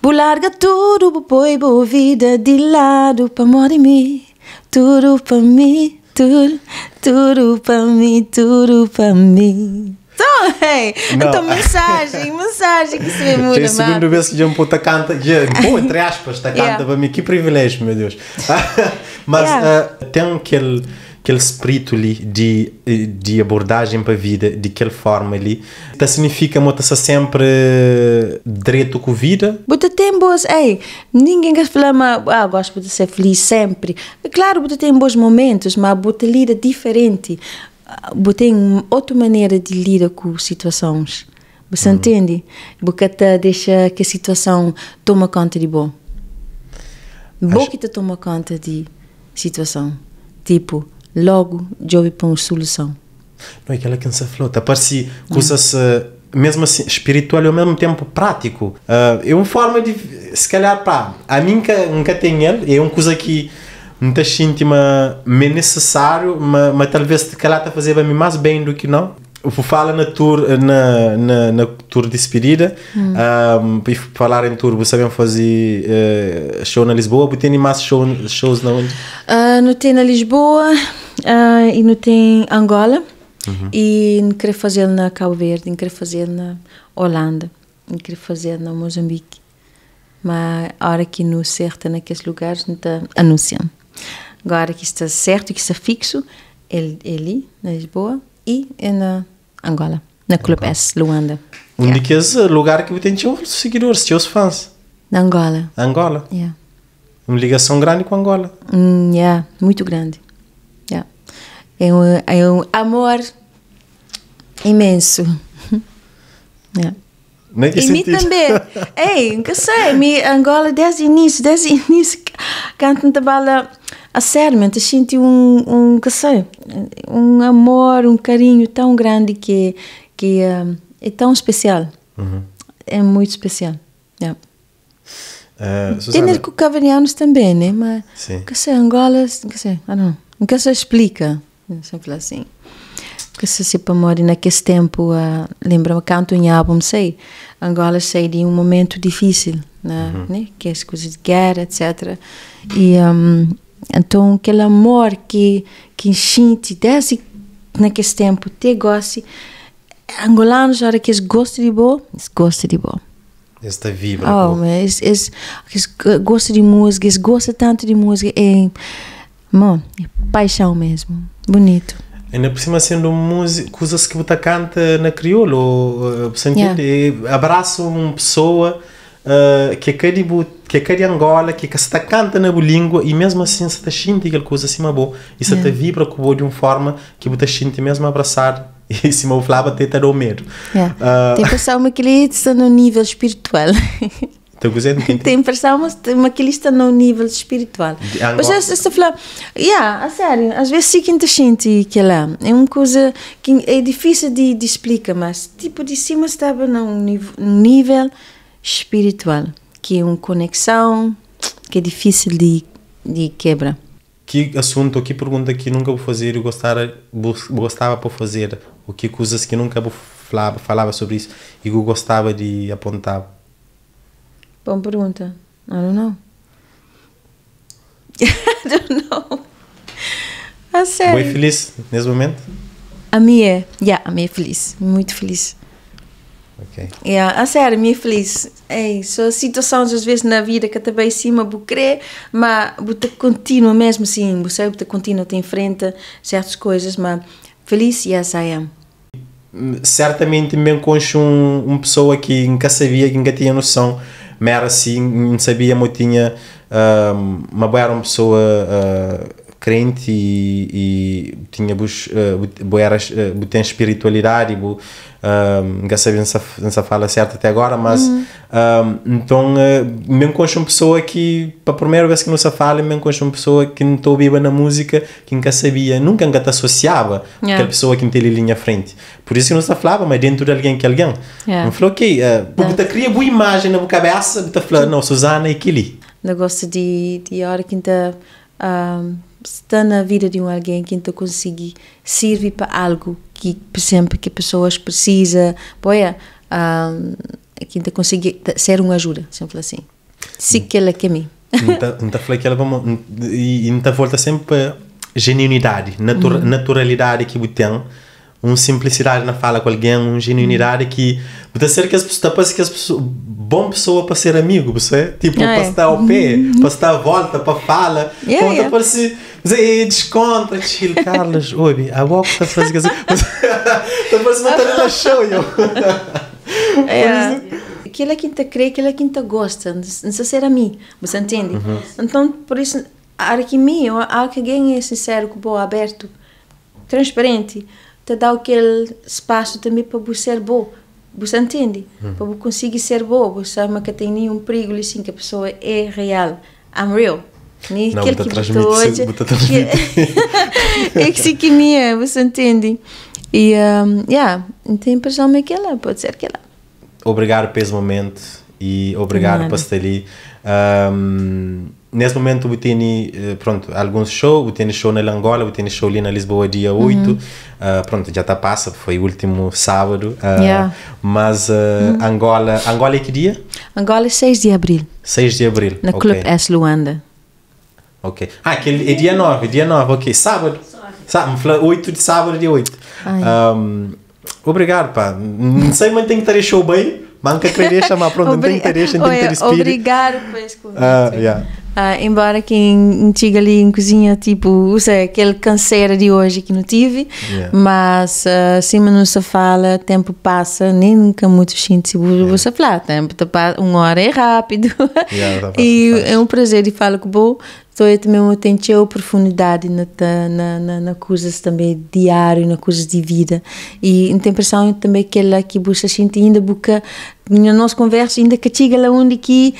Vou larga tudo, vou pôr boa vida de lado, para amor mim, tudo para mim, tudo, tudo para mim, tudo para mim. Então, hey, Não. então mensagem, mensagem que se me muda, mano. segunda vez que já me puta canta, já, bom, entre aspas, está canta yeah. para mim, que privilégio, meu Deus. Mas yeah. uh, tem aquele aquele espírito ali de, de abordagem para a vida, de aquela forma ali, tá significa que está sempre direito com a vida. Você tem boas, ei, ninguém que fala ah, gosto de ser feliz sempre. Claro, você tem bons momentos, mas você lida diferente. Você tem outra maneira de lidar com situações. Você uhum. entende? Você deixa que a situação toma conta de bom. Bom que te toma conta de situação. Tipo, logo Joey uma solução. Não é aquela que se flota, parece coisas mesmo assim, espiritual e ao mesmo tempo prático. Uh, é uma forma de, se calhar, pá, a mim que nunca tem ele, é uma coisa que muita gente me é necessário, mas, mas talvez se calhar está a fazer me mais bem do que não. Fala vou falar na tour, na, na, na tour de despedida hum. um, e falar em tour, vocês sabem fazer uh, show na Lisboa, ou tem mais show, shows na onde? Uh, ah, não tem na Lisboa, uh, e não tem Angola uhum. e não queria fazer na Cabo Verde, não queria fazer na Holanda, não queria fazer na Moçambique, mas a hora que não certa naqueles lugares não está anunciando. Agora que está certo, que está fixo, ele, ele na Lisboa e é na Angola, na Clube S, Luanda. Um yeah. daqueles eh, lugares que tem os seguidores, seus fãs. Na Angola. Angola. Yeah. Uma ligação grande com Angola. Mm, yeah, muito grande é um, é um amor imenso. É. Nem e me também. Ei, que sei, me Angola desde o início, desde o início, cantam tabala a sério, eu senti um, um, que sei, um amor, um carinho tão grande que, que eh, é tão especial. Uhum. É muito especial. Yeah. É. Uh, Susana... com cavalianos também, né? Mas, Sim. que sei, Angola, que sei, ah, não, que sei, explica sempre assim. Porque se se pamori naquele tempo, uh, ah, lembra-me canto em álbum, sei, Angola sei de um momento difícil, né? Uhum. né? Que as coisas de guerra, etc. E um, então aquele amor que que enchente desde naquele tempo te goste angolanos hora que eles gostam de boa, eles gostam de boa. Esta vibra. Oh, ah, mas eles, eles gostam de música, eles gostam tanto de música, é, mano, é paixão mesmo. Bonito. Ainda por cima, sendo um músico, usa-se que canta na crioulo, eh, você entende? Yeah. Abraça uma pessoa uh, que é caribu, que é Angola, que, você é se está canta na língua e mesmo assim se está sentindo aquela coisa acima boa e se yeah. vibra com boa de uma forma que você sente mesmo abraçar e se falava até ter o medo. Yeah. Uh, Tem pessoal uma está no nível espiritual. Estou gozando quem tem. impressão, mas aquilo está no nível espiritual. Mas eu estou a falar, yeah, a sério, às vezes sim que gente que lá, é uma coisa que é difícil de, de explicar, mas tipo de cima estava num nível, nível espiritual, que é uma conexão que é difícil de, de Que assunto, que pergunta que nunca vou fazer e gostava, gostava por fazer? O que coisas que nunca falava, falava sobre isso e que gostava de apontar? Bom pergunta. I don't know. I don't know. A sério. Foi feliz nesse momento? A minha, é. yeah, a minha é feliz, muito feliz. Ok. Yeah, a sério, a minha é feliz. É só situações às vezes na vida que também cima bucré, mas você continua mesmo assim, você, você continua te enfrenta certas coisas, mas feliz, yes I am. Certamente me encontro um, uma pessoa que nunca sabia, que nunca tinha noção mera assim, não sabia muito, tinha uma boa era uma pessoa uh, crente e, e tinha boas uh, boa era, uh, boa espiritualidade e boa, um, sabia nessa, nessa fala certa até agora, mas uhum. um, então uh, me encontro uma pessoa que, para a primeira vez que não se fala, me encontro uma pessoa que não estou viva na música, que nunca sabia, nunca nunca te associava yeah. aquela pessoa que não tem linha à frente. Por isso que não se falava, mas dentro de alguém que é alguém. Yeah. Não falou, ok, uh, porque te cria boa imagem na cabeça, te falou, não, Susana e é aquele. negócio de, de hora que te. Um está na vida de um alguém que então consegue servir para algo que sempre que pessoas precisa boia um, que então consegue ser uma ajuda sempre assim se hum. que ela quer me, não falei que ela vamos e não volta sempre genuinidade natur, uhum. naturalidade que tem uma simplicidade na fala com alguém, uma genuinidade que pode ser que as pessoas, tá, parece que as pessoas, bom pessoa para ser amigo, você é? tipo ah, para é. estar ao pé, uhum. para estar à volta, para fala, yeah, conta tá, yeah. para si, dizer, é, é desconta, chill, Carlos, Oi, a walk está fazendo assim, está parecendo uma show eu. É aquilo que te crê, aquilo que te gosta, não precisa ser a mim, você entende? Uhum. Então, por isso, a arquimia, há que alguém é sincero, com boa, aberto, transparente te dá aquele espaço também para você ser bom. Você entende? Hum. Para você conseguir ser bom, você não que tem nenhum perigo sim que a pessoa é real. I'm real. Nem não, aquele que transmite, hoje, que, é, é que se que nem é, você entende? E, um, yeah, então a impressão é que ela pode ser que ela. Obrigado por esse momento e obrigado por estar ali. Um, nesse momento eu tenho, eh, pronto, alguns shows, eu tenho show na Angola, eu tenho show ali na Lisboa dia 8, uhum. uh, pronto, já está passa, foi o último sábado, uh, yeah. mas uh, uhum. Angola, Angola é que dia? Angola é 6 de abril. 6 de abril, Na okay. Clube S Luanda. Ok, ah, aquele é dia 9, dia 9, ok, sábado, sábado 8 de sábado, dia 8. Um, obrigado, pá, não sei, mas tem que estar show bem, Manca querer chamar, pronto, não tem interesse, não tem interesse. Obrigado por escutar. Uh, yeah. Uh, embora quem chega ali em cozinha, tipo, usa aquele canseira de hoje que não tive, yeah. mas uh, não se fala, tempo passa, nem nunca muito gente se yeah. você falar, tempo tá passa, uma hora é rápido. Yeah, tá e tá é um prazer de falar com o Estou eu também tenho profundidade na, na, na, na coisas também diário, na coisas de vida. E tenho a impressão também que ela que busca gente ainda busca na nossa conversa ainda que chega lá onde que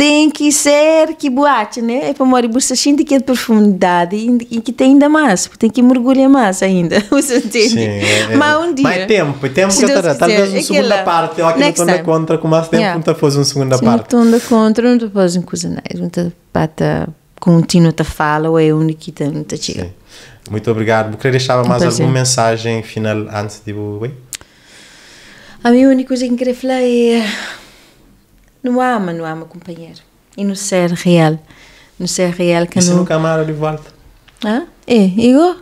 tem que ser que boate, né? É para morar busca assim de que profundidade e, que tem ainda mais, tem que mergulhar mais ainda, você entende? Sim, é, é, Mas um dia. Mais tempo, tempo que terá, talvez uma segunda parte, ou aqui não estou contra com mais tempo, yeah. não faz uma segunda Se parte. Não estou contra, não estou um cozinheiro, não te pata continua a fala ou é único que está te chega. Sim. Muito obrigado. Queria deixar mais alguma mensagem final antes de ir? A minha única coisa que queria falar é no ama, no ama companheiro. E no ser real. No ser real que ¿Ah? e ¿Eh? se nunca eh, amaram de volta? Ah, é, igual.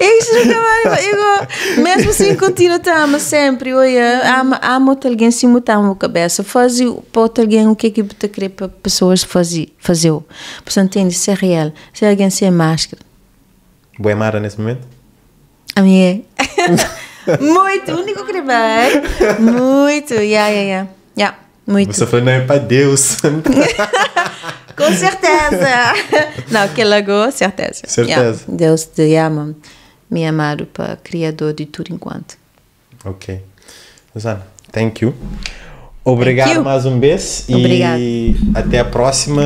Isso nunca amaram igual. Mesmo assim, continua a amar sempre. Olha, ama, ama alguém se mutar a cabeça. Faz para alguém o que é que você quer para pessoas fazer. fazer. Você entende? Ser é real. Ser alguém sem máscara. Boa Mara nesse momento? A minha é. muito, único Cribai. Muito, yeah, yeah, yeah. yeah muito. Você falou, não, é para Deus. Com certeza. Não, que lagoa, certeza. Certeza. Yeah. Deus te ama, me amado para Criador de tudo enquanto. Ok. Rosana, thank you. Obrigado thank you. mais um vez. Obrigado. E até a próxima.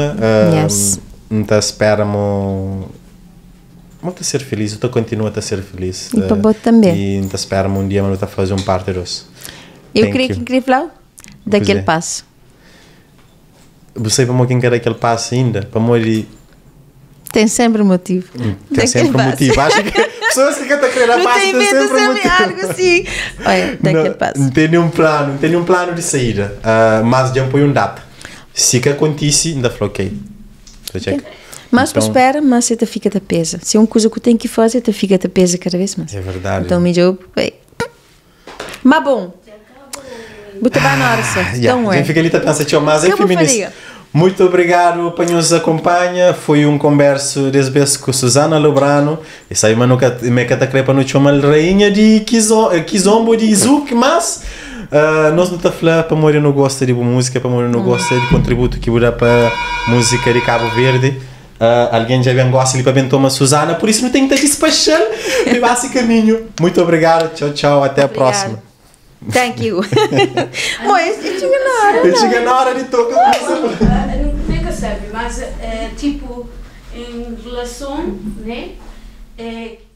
Um, yes. Então, esperamos muito a ser feliz, eu continuo a ser feliz. E para eh, você também. E então espero um dia eu fazer um parte dos. Eu Thank creio you. que incrível daquele é. passo. Você para quem quer aquele passo ainda, para morrer tem sempre motivo. Tem sempre passo. motivo. Acho que pessoas que cantam querer a não paz tem, tem sempre, sempre um motivo. algo assim. Olha, daquele não, passo. Não tem nenhum plano, não tem nenhum plano de saída, uh, mas já põe um data. Se que acontece, ainda falou ok. Então, checa. Okay. Mas então, prospera, mas você fica da pesa. Se é uma coisa que tem que fazer, você fica da pesa cada vez mais. É verdade. Então, me deu. É. Mas bom. Muito boa noite. Yeah. Então, é. A gente fica ali pensativo, tá, tá, mas é feminista. Muito obrigado para nos acompanha. Foi um converso desse vez com Susana Lobrano. E aí, mano, me catacrepa no chama rainha de Kizombo eh, de Izuk, mas uh, nós não tá falando para morrer não gosta de música, para morrer não gosta de contributo que vou dar para música de Cabo Verde. Uh, alguém já bem gosta e abençoou uma Susana, por isso não tem que estar despachando para esse caminho. Muito obrigado, tchau, tchau, até a próxima. Thank you. Mas eu tinha na hora. Eu né? tinha na hora de tocar. Nunca sabe, mas eh, tipo, em relação, né? É,